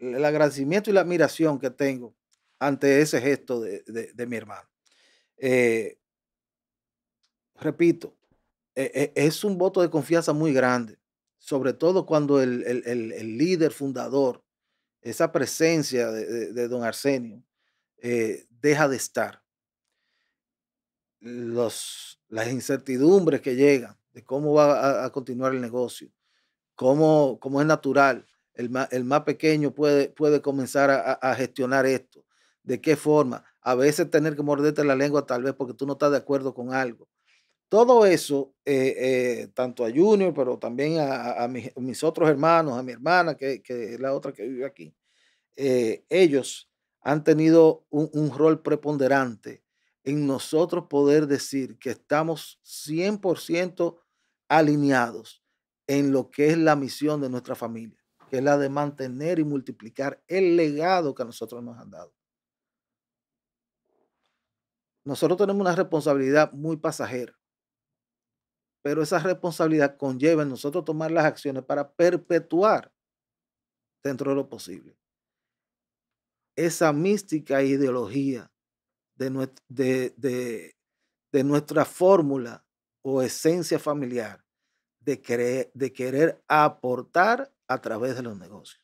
el agradecimiento y la admiración que tengo ante ese gesto de, mi hermano. repito, e, e, es un voto de confianza muy grande, sobre todo cuando el, líder fundador, esa presencia de, de don Arsenio, deja de estar los, las incertidumbres que llegan de cómo va a, continuar el negocio, cómo, cómo es natural. El más, el pequeño puede, puede comenzar a, gestionar esto. ¿De qué forma? A veces tener que morderte la lengua tal vez porque tú no estás de acuerdo con algo. Todo eso, eh, eh, tanto a Junior, pero también a, mis, otros hermanos, a mi hermana, que, que es la otra que vive aquí, eh, ellos han tenido un, rol preponderante en nosotros poder decir que estamos 100% alineados en lo que es la misión de nuestra familia, que es la de mantener y multiplicar el legado que a nosotros nos han dado. Nosotros tenemos una responsabilidad muy pasajera, pero esa responsabilidad conlleva en nosotros tomar las acciones para perpetuar dentro de lo posible esa mística e ideología de, nuestra fórmula o esencia familiar de, querer, de querer aportar a través de los negocios.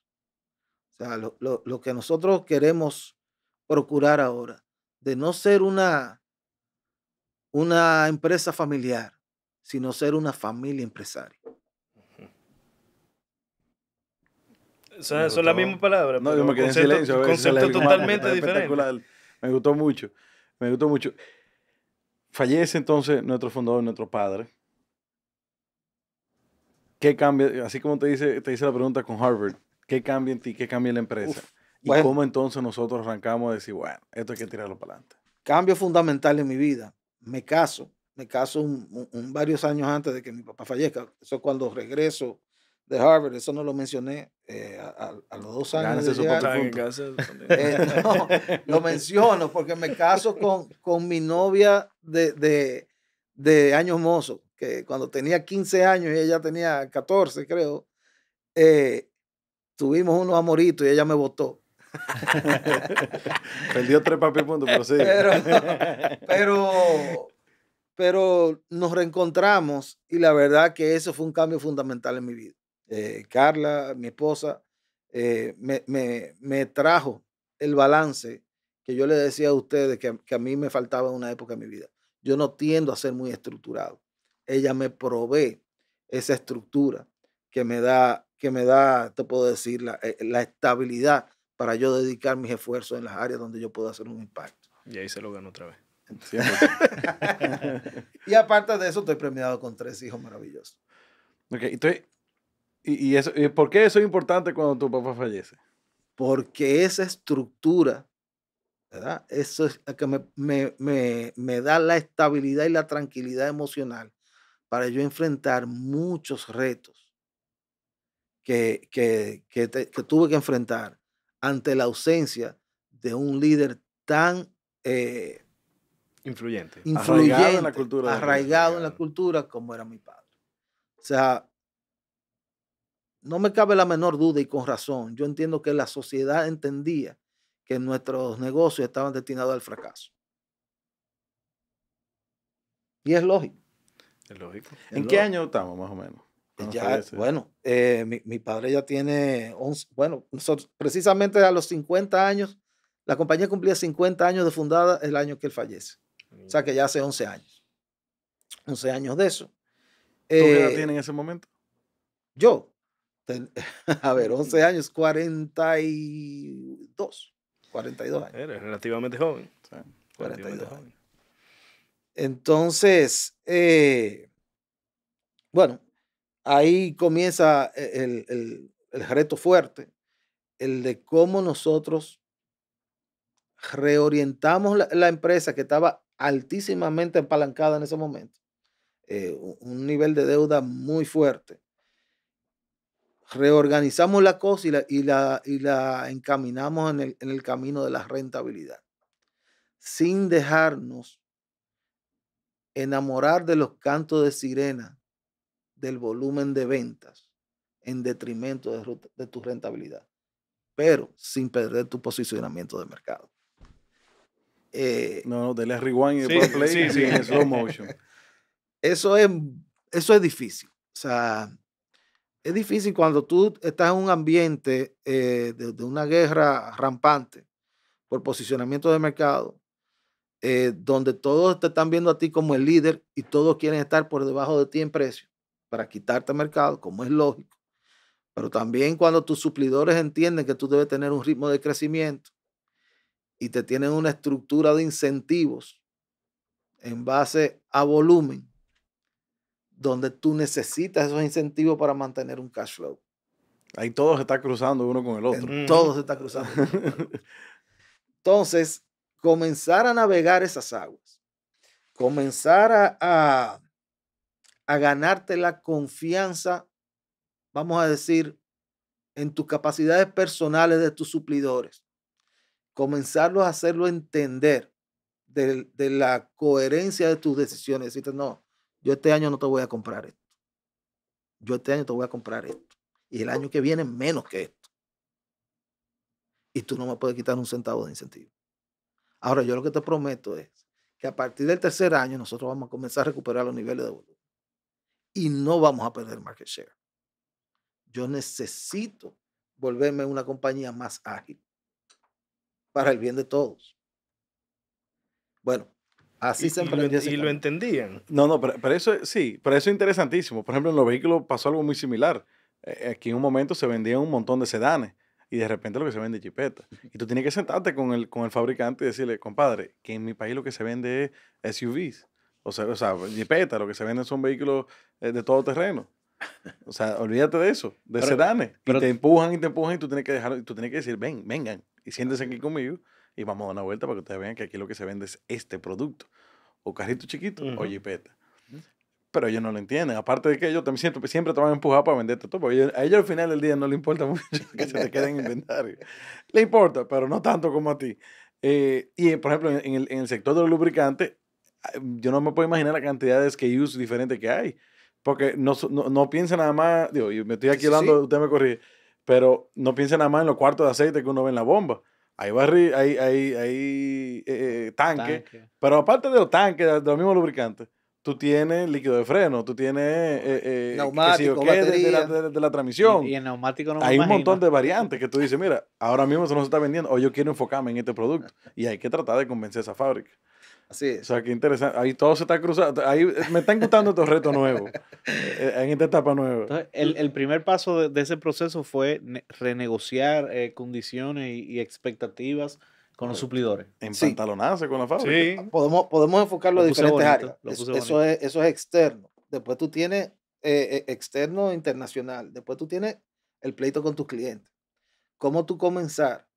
O sea, lo, que nosotros queremos procurar ahora, de no ser una, una empresa familiar, sino ser una familia empresaria.
son las mismas palabras. No, Concepto totalmente diferente.
Me gustó mucho. Me gustó mucho. Fallece entonces nuestro fundador, nuestro padre. ¿Qué cambia? Así como te dice, te la pregunta con Harvard, ¿qué cambia en ti? ¿Qué cambia en la empresa? ¿Y cómo entonces nosotros arrancamos a decir, bueno,
esto hay que tirarlo para adelante? Cambio fundamental en mi vida. Me caso. Me caso varios años antes de que mi papá fallezca. Eso es cuando regreso de Harvard, eso no lo mencioné eh, a, los dos años. De llegar, en casa. Eh, no, lo menciono porque me caso con, mi novia de, años mozos, que cuando tenía 15 años y ella tenía 14, creo, eh, tuvimos unos amoritos y ella me votó. Perdió tres papi puntos, pero sí. pero, pero nos reencontramos y la verdad que eso fue un cambio fundamental en mi vida. Eh, Carla, mi esposa, eh, me, trajo el balance que yo le decía a ustedes que, a mí me faltaba en una época de mi vida. Yo no tiendo a ser muy estructurado. Ella me provee esa estructura que me da, que me da te puedo decir, la, eh, estabilidad para yo dedicar mis esfuerzos en las áreas donde yo puedo hacer un impacto.
Y ahí se lo gano otra vez.
y aparte de eso, estoy premiado con tres hijos maravillosos.
Ok, estoy ¿Y, y eso, por qué eso
es importante cuando tu papá fallece? Porque esa estructura, ¿verdad? Eso es lo que me, me, me, da la estabilidad y la tranquilidad emocional para yo enfrentar muchos retos que, que, que, te, tuve que enfrentar ante la ausencia de un líder tan eh, influyente, en la cultura, arraigado en la cultura como era mi padre. O sea, no me cabe la menor duda y con razón. Yo entiendo que la sociedad entendía que nuestros negocios estaban destinados al fracaso. Y es lógico.
Es lógico. ¿En qué año
estamos más o menos? Ya, bueno, eh, mi, padre ya tiene bueno, precisamente a los 50 años, la compañía cumplía 50 años de fundada el año que él fallece. O sea que ya hace 11 años. 11 años de eso. ¿Tú
qué edad eh, tienes en
ese momento? Yo, a ver, 11 años, 42. 42 años.
Eres relativamente
joven. 42 años. Entonces, eh, bueno, ahí comienza e-, el, reto fuerte, el de cómo nosotros reorientamos la, empresa que estaba altísimamente empalancada en ese momento, eh, un nivel de deuda muy fuerte, reorganizamos la cosa y la, y la, y la encaminamos en el, en el camino de la rentabilidad, sin dejarnos enamorar de los cantos de sirena del volumen de ventas en detrimento de, tu rentabilidad, pero sin perder tu posicionamiento de mercado. Eh, no, de dele rewind y play en slow motion. Eso es, eso es difícil. O sea, es difícil cuando tú estás en un ambiente eh, de, una guerra rampante por posicionamiento de mercado, eh, donde todos te están viendo a ti como el líder y todos quieren estar por debajo de ti en precio para quitarte mercado, como es lógico. Pero también cuando tus suplidores entienden que tú debes tener un ritmo de crecimiento y te tienen una estructura de incentivos en base a volumen, donde tú necesitas esos incentivos para mantener un cash flow. Ahí todo se está cruzando uno con el otro. Todo se está cruzando. Entonces, comenzar a navegar esas aguas, comenzar a, a, ganarte la confianza, vamos a decir, en tus capacidades personales de tus suplidores, comenzarlos a hacerlo entender de, la coherencia de tus decisiones. Decirte, no, yo este año no te voy a comprar esto. Yo este año te voy a comprar esto. Y el año que viene menos que esto. Y tú no me puedes quitar un centavo de incentivo. Ahora, yo lo que te prometo es que a partir del tercer año nosotros vamos a comenzar a recuperar los niveles de volumen. Y no vamos a perder market share. Yo necesito volverme una compañía más ágil para el bien de todos.
Bueno, Así lo entendían. No, no, pero, eso sí, pero eso es interesantísimo. Por ejemplo, en los vehículos pasó algo muy similar. E, e, aquí en un momento se vendían un montón de sedanes y de repente lo que se vende es chipeta. Y tú tienes que sentarte con el, con el fabricante y decirle, compadre, que en mi país lo que se vende es SUVs. O sea, o sea jipeta, lo que se vende son vehículos eh, de todo terreno. O sea, olvídate de eso, de sedanes. Pero, y te empujan y te empujan y tú tienes que dejarlo tú tienes que decir, ven, vengan y siéntense aquí conmigo y vamos a dar una vuelta para que ustedes vean que aquí lo que se vende es este producto. O carrito chiquito o jipeta. Pero ellos no lo entienden. Aparte de que ellos también siempre, siempre te van a empujar para venderte todo. a ellos al final del día no le importa mucho que se te queden en inventario. Le importa, pero no tanto como a ti. Eh, y por ejemplo, en el, sector de los lubricantes, ah, yo no me puedo imaginar la cantidad de SKUs diferentes que hay. Porque no, no, piensa nada más, digo, me estoy aquí hablando, usted me corrige, pero no piensa nada más en los cuartos de aceite que uno ve en la bomba hay, barri, hay, hay, eh, eh, eh, tanque. pero aparte de los tanques, de los mismos lubricantes, tú tienes líquido de freno, tú tienes eh, que de, la, de, la, transmisión. Y, el
neumático no me Hay un montón
de variantes que tú dices, mira, ahora mismo no se está vendiendo, o yo quiero enfocarme en este producto. Y hay que tratar de convencer a esa fábrica. Así O sea, qué interesante. Ahí todo se está cruzando. Ahí me están gustando estos retos nuevos. Eh, en esta etapa nueva. el,
primer paso de, ese proceso fue renegociar eh, condiciones y, expectativas con los suplidores. En con la fábrica.
Podemos, podemos enfocarlo en diferentes áreas. Eso, es, externo. Después tú tienes eh, externo e internacional. Después tú tienes el pleito con tus clientes. ¿Cómo tú comenzar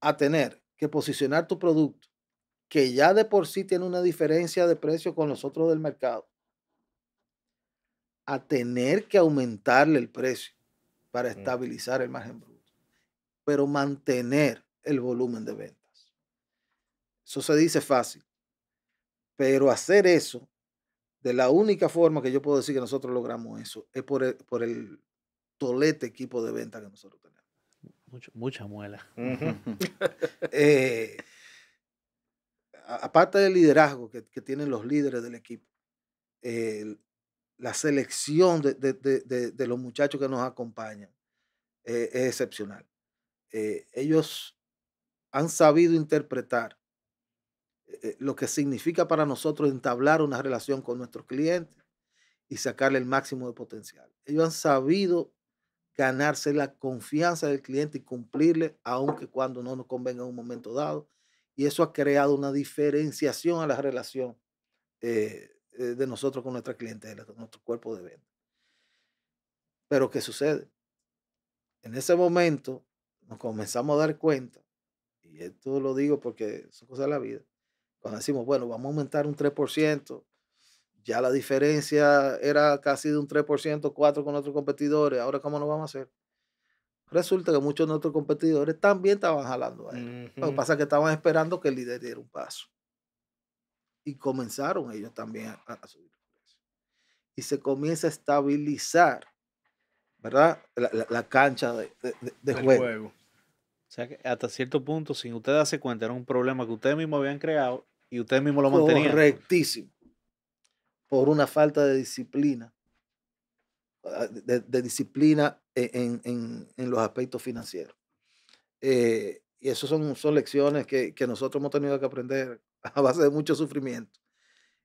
a tener que posicionar tu producto que ya de por sí tiene una diferencia de precio con los otros del mercado, a tener que aumentarle el precio para mm. estabilizar el margen bruto, pero mantener el volumen de ventas. Eso se dice fácil, pero hacer eso, de la única forma que yo puedo decir que nosotros logramos eso, es por e, el, tolete equipo de ventas que nosotros
tenemos. mucha muela.
aparte del liderazgo que, tienen los líderes del equipo, la selección de, los muchachos que nos acompañan eh, es excepcional. Eh, ellos han sabido interpretar eh, lo que significa para nosotros entablar una relación con nuestros clientes y sacarle el máximo de potencial. Ellos han sabido ganarse la confianza del cliente y cumplirle, aunque cuando no nos convenga en un momento dado, y eso ha creado una diferenciación a la relación eh, eh, de nosotros con nuestra clientela, con nuestro cuerpo de venta. Pero ¿qué sucede? En ese momento nos comenzamos a dar cuenta, y esto lo digo porque son cosas de la vida, cuando decimos, bueno, vamos a aumentar un 3%, ya la diferencia era casi de un 3%, 4% con otros competidores, ahora ¿cómo lo vamos a hacer? Resulta que muchos de nuestros competidores también estaban jalando a él. Lo que pasa es que estaban esperando que el líder diera un paso. Y comenzaron ellos también a, subir el precio. Y se comienza a estabilizar, ¿verdad? La, cancha de, juego. O
sea que hasta cierto punto, sin usted darse cuenta, era un problema que ustedes mismos habían creado y ustedes mismos lo mantenían. Correctísimo.
Por una falta de disciplina. Ah, de disciplina e-, en, los aspectos financieros. Eh, y eso son, son lecciones que, nosotros hemos tenido que aprender a base de mucho sufrimiento.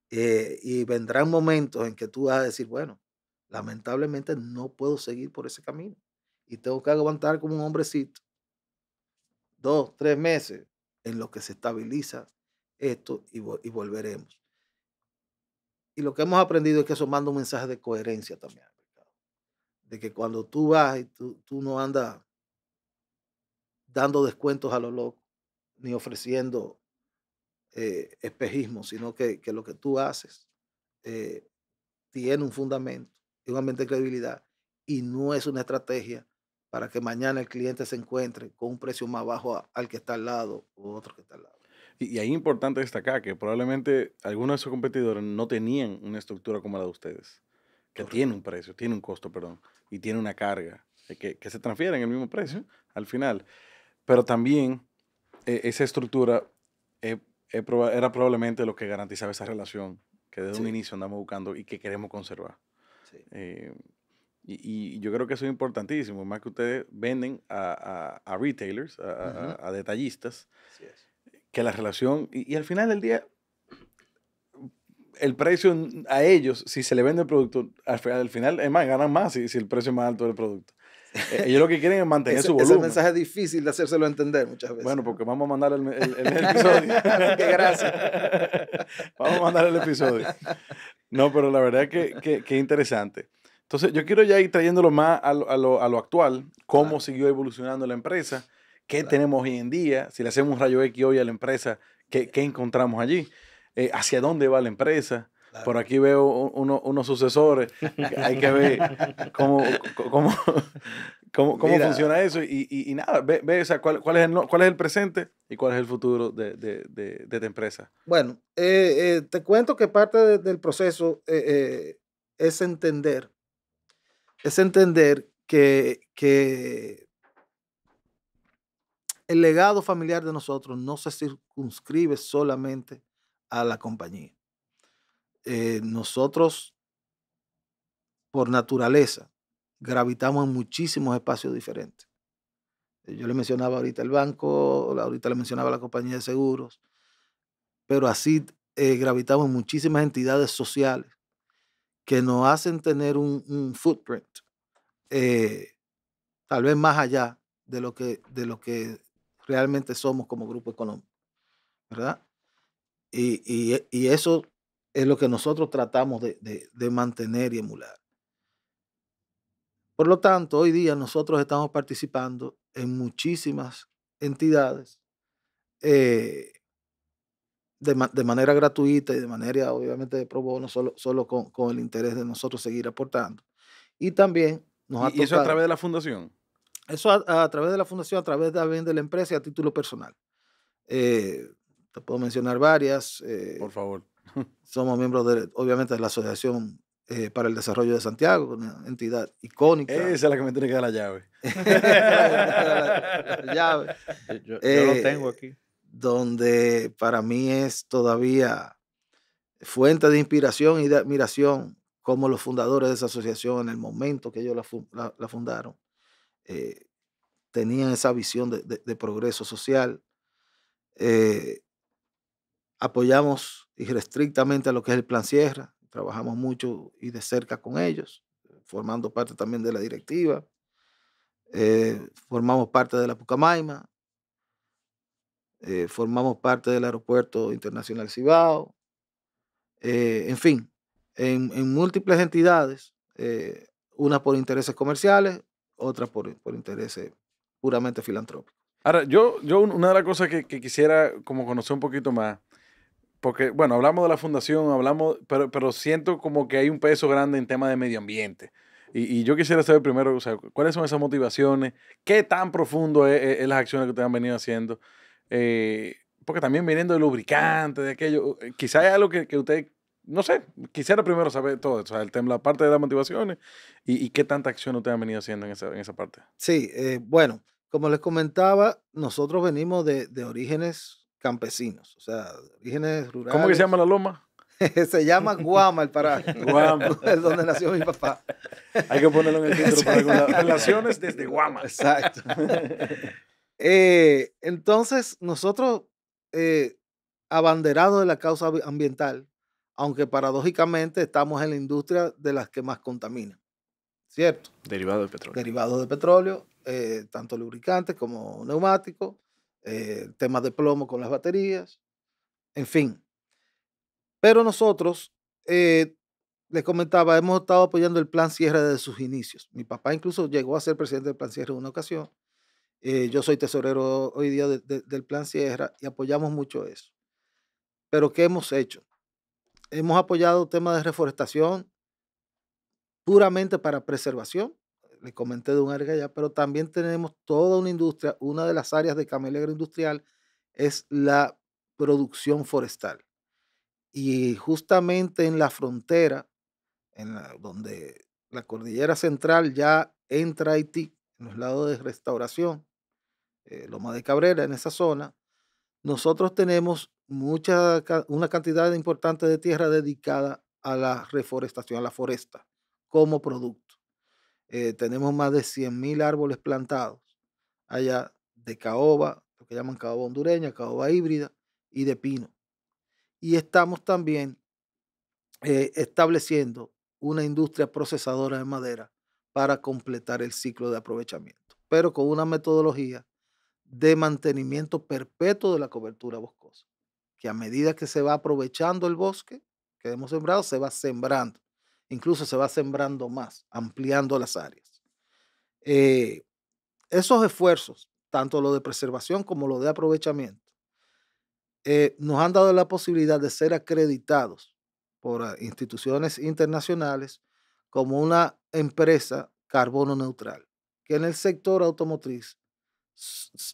Eh, y vendrán momentos en que tú vas a decir, bueno, lamentablemente no puedo seguir por ese camino. Y tengo que aguantar como un hombrecito dos, tres meses en lo que se estabiliza esto y, y volveremos. Y lo que hemos aprendido es que eso manda un mensaje de coherencia también de que cuando tú vas y tú, no andas dando descuentos a los locos ni ofreciendo eh, espejismo, sino que, lo que tú haces eh, tiene un fundamento, tiene un ambiente de credibilidad y no es una estrategia para que mañana el cliente se encuentre con un precio más bajo al que está al lado o otro que está al lado.
Y, y ahí es importante destacar que probablemente algunos de sus competidores no tenían una estructura como la de ustedes. Que tiene un precio, tiene un costo, perdón, y tiene una carga, eh, que, que se transfiere en el mismo precio al final. Pero también eh, esa estructura eh, era probablemente lo que garantizaba esa relación que desde un inicio andamos buscando y que queremos conservar. Y, yo creo que eso es importantísimo, más que ustedes venden a, a, retailers, a, detallistas, que la relación, y, al final del día, el precio a ellos, si se le vende el producto, al final, final es más, ganan más si, si el precio es más alto del producto. Eh, ellos lo que quieren es mantener su volumen. Ese mensaje es difícil de hacérselo entender muchas veces. Bueno, porque vamos a mandar el, el, ¡Qué episodio. vamos a mandar el episodio. No, pero la verdad es que, que, interesante. Entonces, yo quiero ya ir trayéndolo más a lo, actual, cómo siguió evolucionando la empresa, qué tenemos hoy en día, si le hacemos un rayo X hoy a la empresa, qué, qué encontramos allí. Eh, hacia dónde va la empresa. Por aquí veo unos sucesores. Hay que ver cómo, funciona eso. Y, nada, ve, cuál, cuál, es el, cuál es el presente y cuál es el futuro de, de, tu empresa.
Bueno, eh, eh, te cuento que parte del proceso es entender, es entender que, que el legado familiar de nosotros no se circunscribe solamente a la compañía. Eh, nosotros, por naturaleza, gravitamos en muchísimos espacios diferentes. Eh, yo le mencionaba ahorita el banco, ahorita le mencionaba la compañía de seguros, pero así eh, gravitamos en muchísimas entidades sociales que nos hacen tener un, footprint, tal vez más allá de lo, que, de lo que realmente somos como grupo económico, ¿verdad? Eh, y, eso es lo que nosotros tratamos de, mantener y emular. Por lo tanto, hoy día nosotros estamos participando en muchísimas entidades eh, de, manera gratuita y de manera obviamente de pro bono, solo, solo con, el interés de nosotros seguir aportando. Y también nos ha ¿Y eso a través de la fundación? Eso a, través de la fundación, a través de la empresa y a título personal. Eh, te puedo mencionar varias. Eh, Por favor. somos miembros, de, obviamente, de la Asociación eh, para el Desarrollo de Santiago, una entidad icónica. Esa es la que me tiene que dar la llave. la, llave. Yo, lo eh, tengo aquí. Donde para mí es todavía fuente de inspiración y de admiración como los fundadores de esa asociación en el momento que ellos la, fundaron, tenían esa visión de, progreso social apoyamos y restrictamente a lo que es el Plan Sierra, trabajamos mucho y de cerca con ellos, formando parte también de la directiva, eh, formamos parte de la Pucamaima, eh, formamos parte del Aeropuerto Internacional Cibao, eh, en fin, en, múltiples entidades, Una por intereses comerciales, otra por, por intereses puramente filantrópicos.
Ahora, yo, yo una de las cosas que, que quisiera como conocer un poquito más, porque, bueno, hablamos de la fundación, hablamos, pero, pero siento como que hay un peso grande en tema de medio ambiente. Y, yo quisiera saber primero, o sea, ¿cuáles son esas motivaciones? ¿Qué tan profundo e, e, es, las acciones que ustedes han venido haciendo? Eh, porque también viniendo de lubricantes, de aquello, eh, quizá es algo que, que usted no sé, quisiera primero saber todo sea el tema, la parte de las motivaciones y, y qué tanta acción ustedes han venido haciendo en esa, en
parte. Sí, eh, bueno, como les comentaba, nosotros venimos de, de orígenes campesinos, o sea, orígenes rurales. ¿Cómo que se llama la loma? se llama Guama el paraje. Guama. es donde nació mi papá. Hay que ponerlo en el título para Relaciones
desde Guama. Exacto.
Eh, entonces, nosotros, eh, abanderados de la causa ambiental, aunque paradójicamente estamos en la industria de las que más contamina, ¿cierto? Derivado del petróleo. Derivado de petróleo, eh, tanto lubricantes como neumáticos. Eh, temas de plomo con las baterías, en fin. Pero nosotros, eh, les comentaba, hemos estado apoyando el Plan Sierra desde sus inicios. Mi papá incluso llegó a ser presidente del Plan Sierra en una ocasión. Eh, yo soy tesorero hoy día del Plan Sierra y apoyamos mucho eso. Pero ¿qué hemos hecho? Hemos apoyado temas de reforestación puramente para preservación le comenté de un área allá, pero también tenemos toda una industria, una de las áreas de camelagro industrial es la producción forestal. Y justamente en la frontera, en donde la cordillera central ya entra a Haití, en los lados de restauración, eh, Loma de Cabrera, en esa zona, nosotros tenemos mucha, una cantidad importante de tierra dedicada a la reforestación, a la foresta, como producto. Eh, tenemos más de 100.000 árboles plantados allá de caoba, lo que llaman caoba hondureña, caoba híbrida y de pino. Y estamos también eh, estableciendo una industria procesadora de madera para completar el ciclo de aprovechamiento, pero con una metodología de mantenimiento perpetuo de la cobertura boscosa, que a medida que se va aprovechando el bosque que hemos sembrado, se va sembrando. Incluso se va sembrando más, ampliando las áreas. Eh, esos esfuerzos, tanto lo de preservación como lo de aprovechamiento, eh, nos han dado la posibilidad de ser acreditados por ah, instituciones internacionales como una empresa carbono neutral, que en el sector automotriz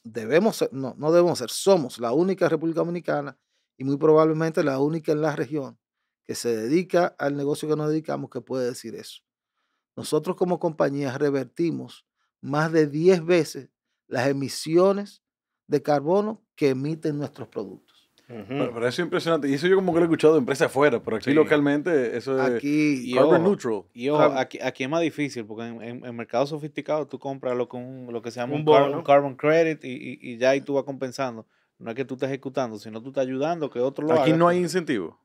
debemos no, no debemos ser, somos la única República Dominicana y muy probablemente la única en la región que se dedica al negocio que nos dedicamos que puede decir eso. Nosotros como compañía revertimos más de 10 veces las emisiones de carbono que emiten nuestros productos.
pero,
eso es impresionante. Y eso yo como que lo he escuchado de empresas afuera, pero aquí localmente eso es aquí, carbon neutral. Y
aquí, es más difícil porque en, en, mercado mercados sofisticados tú compras lo que, se llama un, carbon, credit y, y, ya ahí tú vas compensando. No es que tú estés ejecutando, sino tú estás ayudando que otro lo haga. Aquí no hay pues. incentivo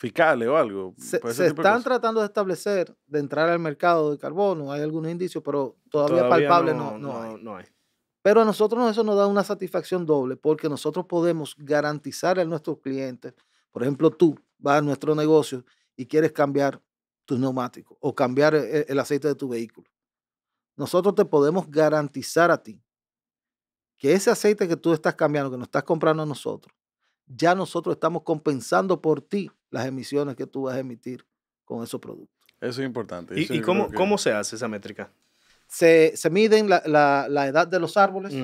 fiscales o algo. Se, pues, están
tratando de establecer, de entrar al mercado de carbono, hay algunos indicios, pero todavía, palpable no, hay. Pero a nosotros eso nos da una satisfacción doble, porque nosotros podemos garantizar a nuestros clientes, por ejemplo, tú vas a nuestro negocio y quieres cambiar tus neumático o cambiar eh, el aceite de tu vehículo. Nosotros te podemos garantizar a ti que ese aceite que tú estás cambiando, que nos estás comprando a nosotros, ya nosotros estamos compensando por ti las emisiones que tú vas a emitir con esos productos.
Eso es importante. ¿Y, cómo, cómo se hace esa métrica?
Se, se miden la, la, la, edad de los árboles.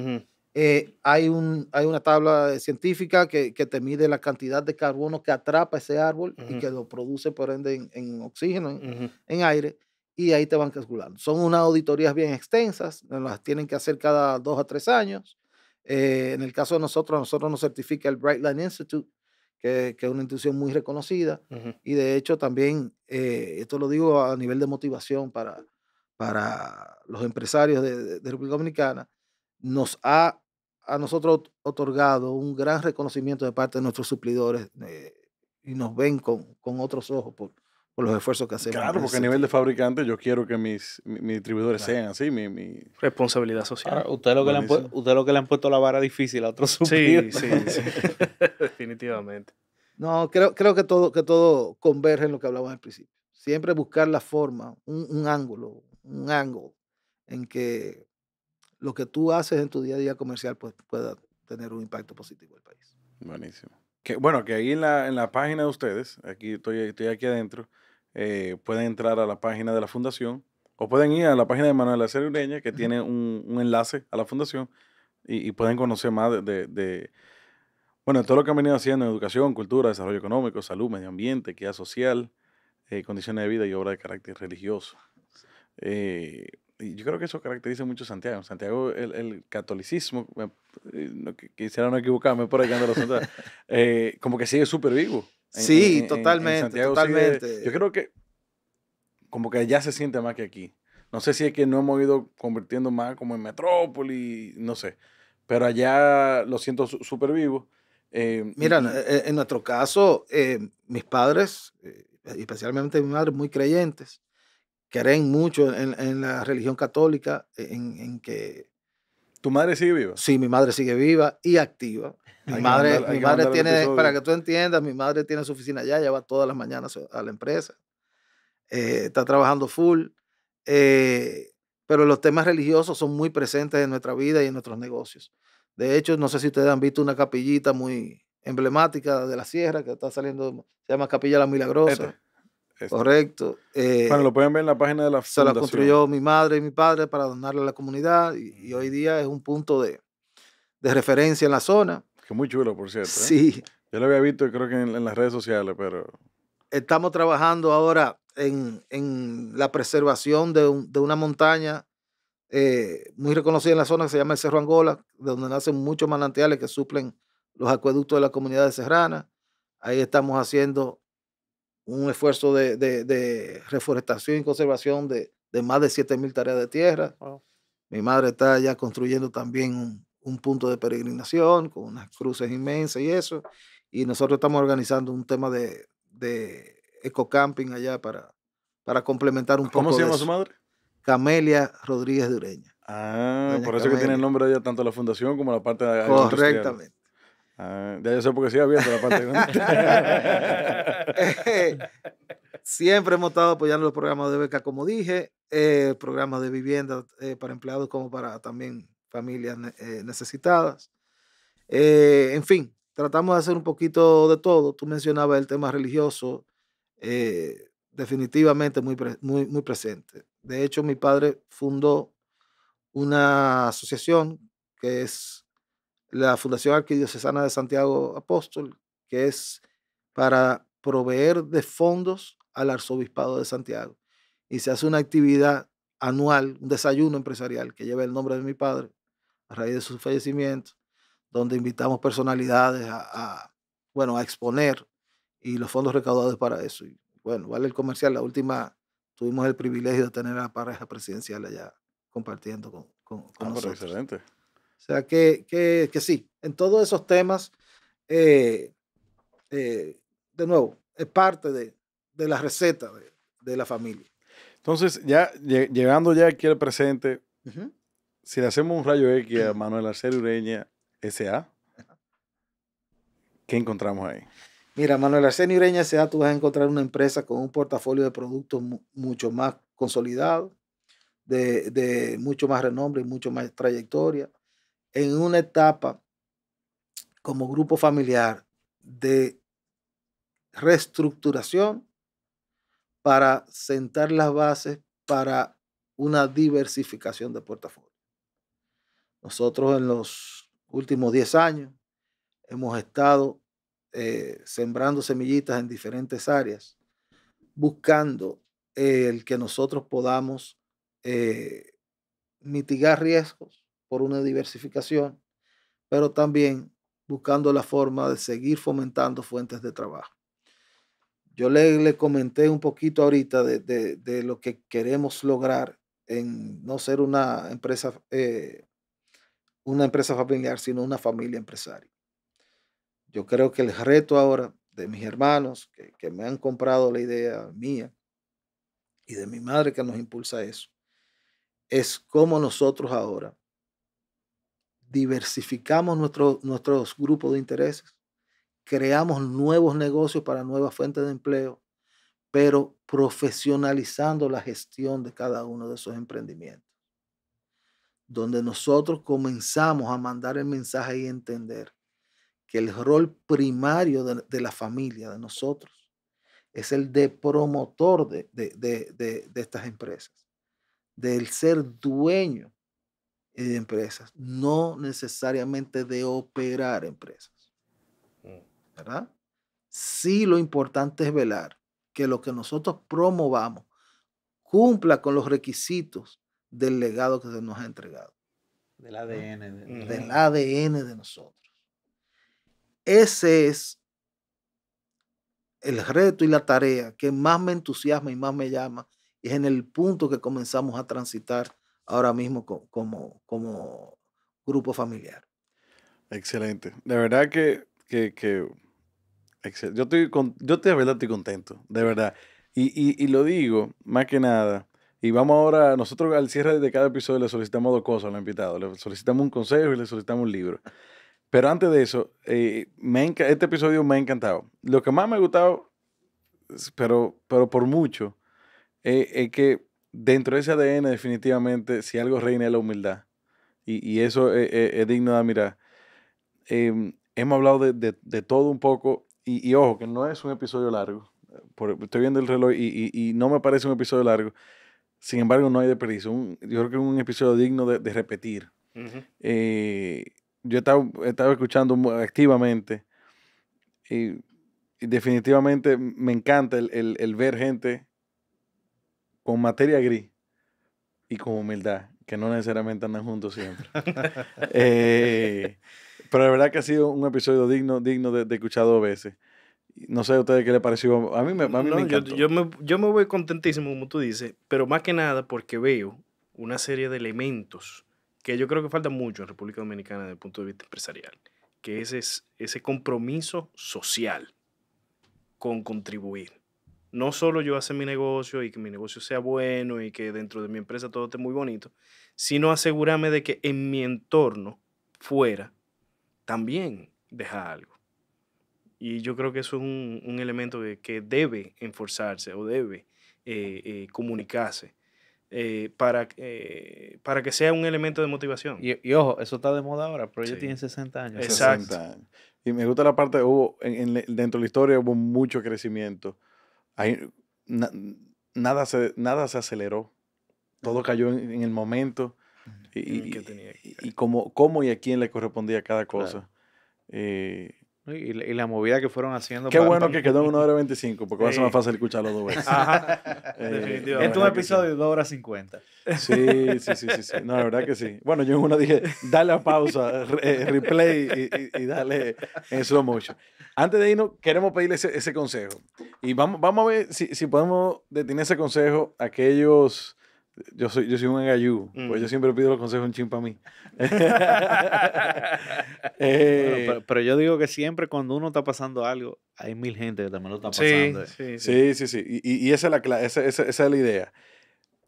Eh, hay, un, hay una tabla científica que, que, te mide la cantidad de carbono que atrapa ese árbol y que lo produce, por ende, en, oxígeno, en, aire y ahí te van calculando. Son unas auditorías bien extensas, las tienen que hacer cada dos a tres años. Eh, en el caso de nosotros, nosotros nos certifica el Brightline Institute, que, que es una institución muy reconocida. Y de hecho también, eh, esto lo digo a nivel de motivación para, para los empresarios de, República Dominicana, nos ha a nosotros otorgado un gran reconocimiento de parte de nuestros suplidores eh, y nos ven con, otros ojos por los esfuerzos que hacemos. Claro, porque a nivel
de fabricante yo quiero que mis, distribuidores sean así, mi,
responsabilidad social. usted, lo que le han, lo que le han puesto la vara difícil a otros Sí, sí, sí.
Definitivamente.
No, creo, creo que, todo, que todo converge en lo que hablábamos al principio. Siempre buscar la forma, un, un ángulo, un ángulo en que lo que tú haces en tu día a día comercial pues, pueda tener un impacto positivo en el país.
Buenísimo. Que, bueno, que ahí en la, página de ustedes, aquí estoy, estoy aquí adentro, eh, pueden entrar a la página de la fundación o pueden ir a la página de Manuel Acero Ureña, que tiene un, enlace a la fundación y, pueden conocer más de, bueno, todo lo que han venido haciendo en educación, cultura, desarrollo económico, salud, medio ambiente, equidad social, eh, condiciones de vida y obra de carácter religioso. Eh, y yo creo que eso caracteriza mucho a Santiago. Santiago, el, catolicismo, quisiera no equivocarme por ahí, eh, como que sigue súper vivo sí, totalmente, totalmente. yo creo que como que allá se siente más que aquí. No sé si es que no hemos ido convirtiendo más como en metrópoli, no sé. Pero allá lo siento súper vivo.
Eh, Mira, eh, en nuestro caso, eh, mis padres, especialmente mi madre, muy creyentes, creen mucho en, la religión católica, en, que ¿Tu madre sigue viva? Sí, mi madre sigue viva y activa.
Mi madre, tiene, para que tú
entiendas, mi madre tiene su oficina allá, ya va todas las mañanas a la empresa. Eh, está trabajando full. Eh, pero los temas religiosos son muy presentes en nuestra vida y en nuestros negocios. De hecho, no sé si ustedes han visto una capillita muy emblemática de la sierra que está saliendo, se llama Capilla La Milagrosa. Este, Correcto. Eh, bueno, lo pueden ver en la página de la fundación. Se la construyó mi madre y mi padre para donarle a la comunidad y, hoy día es un punto de, referencia en la zona. Que muy chulo, por cierto. ¿eh? Sí. Yo lo había visto, creo que en, las redes sociales, pero... Estamos trabajando ahora en, la preservación de, una montaña eh, muy reconocida en la zona que se llama el Cerro Angola, donde nacen muchos manantiales que suplen los acueductos de la comunidad de Serrana. Ahí estamos haciendo un esfuerzo de, reforestación y conservación de, más de 7.000 tareas de tierra. Mi madre está allá construyendo también un, punto de peregrinación con unas cruces inmensas y eso. Y nosotros estamos organizando un tema de, de ecocamping allá para, para complementar un poco. ¿Cómo se llama su madre? Camelia Rodríguez de Ureña.
Ah, por eso que tiene el nombre de ella tanto la fundación como la parte de... Correctamente. Ah, ya
yo sé porque sigue abierto la parte Siempre hemos estado apoyando los programas de beca, como dije, eh, programas de vivienda eh, para empleados como para también familias eh, necesitadas. Eh, en fin, tratamos de hacer un poquito de todo. Tú mencionabas el tema religioso, definitivamente muy, muy, muy presente. De hecho, mi padre fundó una asociación que es la Fundación Arquidiocesana de Santiago Apóstol, que es para proveer de fondos al Arzobispado de Santiago. Y se hace una actividad anual, un desayuno empresarial que lleva el nombre de mi padre a raíz de su fallecimiento, donde invitamos personalidades a, bueno, a exponer y los fondos recaudados para eso. Y, bueno, vale el comercial. La última tuvimos el privilegio de tener a la pareja presidencial allá compartiendo con, con, ah, nosotros. excelente. O sea que, sí, en todos esos temas, eh, eh, de nuevo, es parte de, la receta de, la familia.
Entonces, ya llegando ya aquí al presente, si le hacemos un rayo X a Manuel Arsenio Ureña S.A., ¿qué encontramos ahí?
Mira, Manuel Arsenio Ureña S.A., tú vas a encontrar una empresa con un portafolio de productos mucho más consolidado, de, de, mucho más renombre y mucho más trayectoria en una etapa como grupo familiar de reestructuración para sentar las bases para una diversificación de portafolio. Nosotros en los últimos 10 años hemos estado eh, sembrando semillitas en diferentes áreas, buscando el que nosotros podamos eh, mitigar riesgos, por una diversificación, pero también buscando la forma de seguir fomentando fuentes de trabajo. Yo le, comenté un poquito ahorita de, lo que queremos lograr en no ser una empresa, eh, una empresa familiar, sino una familia empresaria. Yo creo que el reto ahora de mis hermanos que, que me han comprado la idea mía y de mi madre que nos impulsa eso, es cómo nosotros ahora diversificamos nuestros grupos de intereses, creamos nuevos negocios para nuevas fuentes de empleo, pero profesionalizando la gestión de cada uno de esos emprendimientos. Donde nosotros comenzamos a mandar el mensaje y entender que el rol primario de, la familia, de nosotros, es el de promotor de, de estas empresas, del ser dueño de empresas, no necesariamente de operar empresas. Mm. ¿Verdad? Sí, lo importante es velar que lo que nosotros promovamos cumpla con los requisitos del legado que se nos ha entregado. Del ADN. del ADN de nosotros. Ese es el reto y la tarea que más me entusiasma y más me llama. Y es en el punto que comenzamos a transitar ahora mismo como, como grupo familiar. Excelente.
De verdad que, que, que yo, estoy con, yo de verdad estoy contento, de verdad. Y, y, y, lo digo más que nada. Y vamos ahora, nosotros al cierre de cada episodio le solicitamos dos cosas a los invitados. Le solicitamos un consejo y le solicitamos un libro. Pero antes de eso, eh, este episodio me ha encantado. Lo que más me ha gustado, pero, pero por mucho, eh, es que dentro de ese ADN, definitivamente, si algo reina es la humildad. Y, y eso es, e, es, digno de admirar. Em, hemos hablado de, de, todo un poco. Y, y, ojo, que no es un episodio largo. Eh, estoy viendo el reloj y, y, no me parece un episodio largo. Sin embargo, no hay desperdicio. yo creo que es un episodio digno de, de repetir. Eh, yo estaba, estaba escuchando activamente y, definitivamente me encanta el, el, el ver gente con materia gris y con humildad, que no necesariamente andan juntos siempre. Eh, pero la verdad que ha sido un episodio digno, digno de, escuchar dos veces. No sé a ustedes qué le pareció. A mí me, encantó.
Yo, me, voy contentísimo, como tú dices, pero más que nada porque veo una serie de elementos que yo creo que falta mucho en República Dominicana desde el punto de vista empresarial, que es ese compromiso social con contribuir no solo yo hacer mi negocio y que mi negocio sea bueno y que dentro de mi empresa todo esté muy bonito, sino asegurarme de que en mi entorno, fuera, también deja algo. Y yo creo que eso es un, elemento que, debe enforzarse o debe eh, eh, comunicarse eh, para, para que sea un elemento de
motivación. Y, ojo, eso está de moda ahora, pero ellos tienen 60 años. Exacto.
Y me gusta la parte, hubo, dentro de la historia hubo mucho crecimiento nada, se, nada se aceleró. Todo cayó en, el momento. Y, como, cómo y a quién le correspondía cada cosa. Eh,
y la, y la, movida que fueron haciendo. Qué bueno que quedó en
1 hora 25, porque va a ser más fácil escucharlo dos veces. Ajá. eh, en es un episodio
de 2 horas 50. Sí, sí, sí, sí, No, la verdad que sí. Bueno, yo en una dije, dale a pausa, eh, replay
y, dale en slow motion. Antes de irnos, queremos pedirle ese, consejo. Y vamos, vamos a ver si, si podemos detener ese consejo aquellos yo soy, un agayú, pues yo siempre pido los consejos un chin
para mí. Eh, pero, yo digo que siempre cuando uno está pasando algo, hay mil gente que también lo está pasando. Eh. Sí, sí, sí. Y, esa, es la,
esa, esa, es la idea.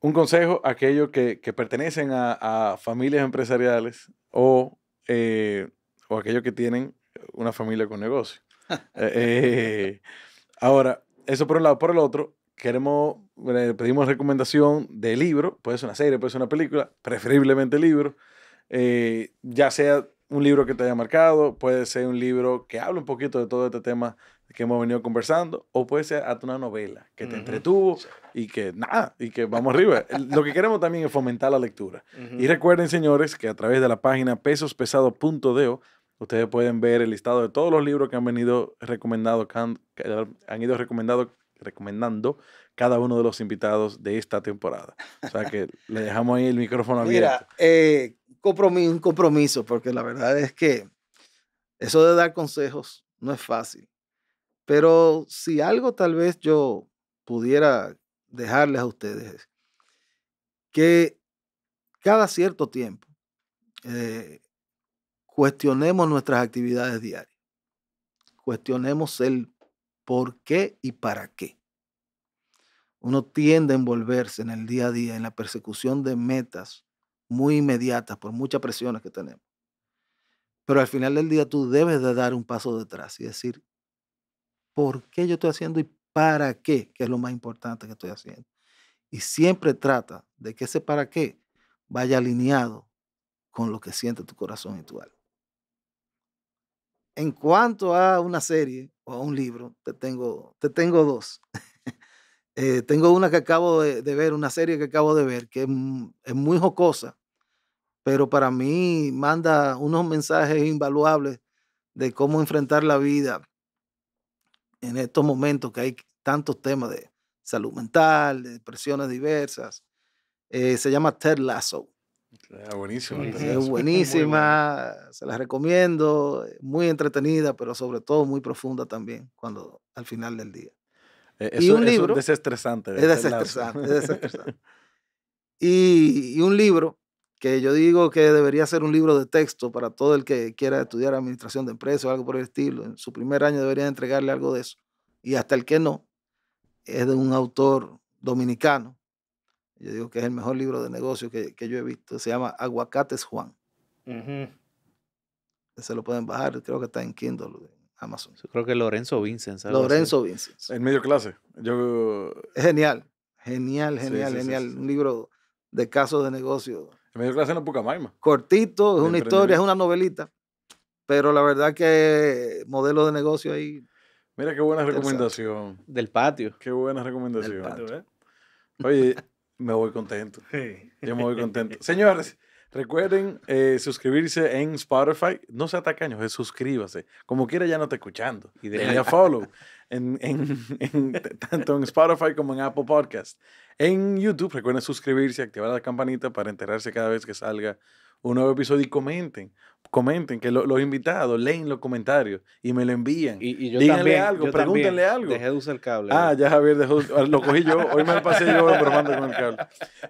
Un consejo aquellos que, pertenecen a, familias empresariales o, eh, o aquellos que tienen una familia con negocio. ahora, eso por un lado. Por el otro, queremos pedimos recomendación de libro, puede ser una serie, puede ser una película, preferiblemente libro, eh, ya sea un libro que te haya marcado, puede ser un libro que hable un poquito de todo este tema que hemos venido conversando, o puede ser hasta una novela que te entretuvo y que nada, y que vamos arriba. Lo que queremos también es fomentar la lectura. Y recuerden, señores, que a través de la página pesospesado.deo ustedes pueden ver el listado de todos los libros que han venido recomendados, han, han ido recomendado, recomendando cada uno de los invitados de esta temporada. O sea que le dejamos ahí el micrófono abierto.
Eh, Mira, un compromiso, porque la verdad es que eso de dar consejos no es fácil. Pero si algo tal vez yo pudiera dejarles a ustedes que cada cierto tiempo eh, cuestionemos nuestras actividades diarias, cuestionemos el por qué y para qué uno tiende a envolverse en el día a día, en la persecución de metas muy inmediatas por muchas presiones que tenemos. Pero al final del día tú debes de dar un paso detrás y decir, ¿por qué yo estoy haciendo y para qué? Que es lo más importante que estoy haciendo. Y siempre trata de que ese para qué vaya alineado con lo que siente tu corazón y tu alma. En cuanto a una serie o a un libro, te tengo, te tengo dos. Eh, tengo una que acabo de, ver, una serie que acabo de ver, que mm, es, muy jocosa, pero para mí manda unos mensajes invaluables de cómo enfrentar la vida en estos momentos que hay tantos temas de salud mental, de depresiones diversas. Eh, se llama Ted Lasso. Ah, buenísimo. es buenísima, se la recomiendo, muy entretenida, pero sobre todo muy profunda también cuando al final del día. Eh, y un libro, es desestresante. Es desestresante, Y, un libro que yo digo que debería ser un libro de texto para todo el que quiera estudiar administración de empresas o algo por el estilo. En su primer año debería entregarle algo de eso. Y hasta el que no, es de un autor dominicano. Yo digo que es el mejor libro de negocio que, yo he visto. Se llama Aguacates Juan. Se lo pueden bajar, creo que está en Kindle. Eh,
Amazon. Yo creo que Lorenzo Vincent. Lorenzo Vincent. En medio clase. Yo...
Genial, genial, genial, genial. Un libro de casos de negocio. En medio clase no poca maima. Cortito, es una historia, es una novelita. Pero la verdad que modelo de negocio ahí. Mira qué buena
recomendación. Del patio. Qué buena recomendación. Patio, ¿eh? Oye, me voy contento. Sí. Yo me voy contento. Señores. Recuerden eh, suscribirse en Spotify. No sea tacaño, es suscríbase. Como quiera, ya no te escuchando. Y ahí a follow. En, en, tanto en Spotify como en Apple Podcast. En YouTube, recuerden suscribirse, activar la campanita para enterarse cada vez que salga un nuevo episodio y comenten comenten, que los invitados leen los comentarios y me lo envían.
Y, yo Díganle algo, pregúntenle algo. Dejé de usar el cable. Ah, ya
Javier, dejó, ah, lo cogí yo. Hoy me lo pasé yo mando con el cable.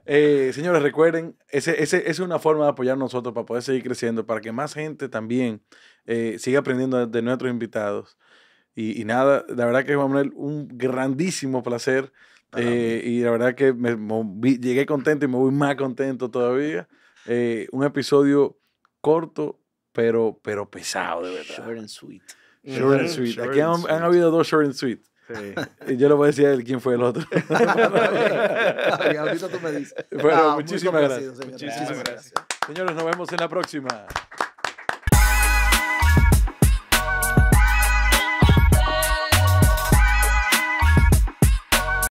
Eh, señores, recuerden, ese, es una forma de apoyar nosotros para poder seguir creciendo, para que más gente también eh, siga aprendiendo de nuestros invitados. Y, nada, la verdad que, Manuel, un grandísimo placer. Eh, y la verdad que me, llegué contento y me voy más contento todavía. un episodio corto, pero, pero pesado, de verdad. Short and sweet. Short and sweet. Aquí han, habido dos short and sweet. Sí. Yo le voy a decir a él quién fue el otro. ahorita tú me dices. Bueno, ah, muchísimas, gracias. muchísimas gracias. Señores, nos vemos en la próxima.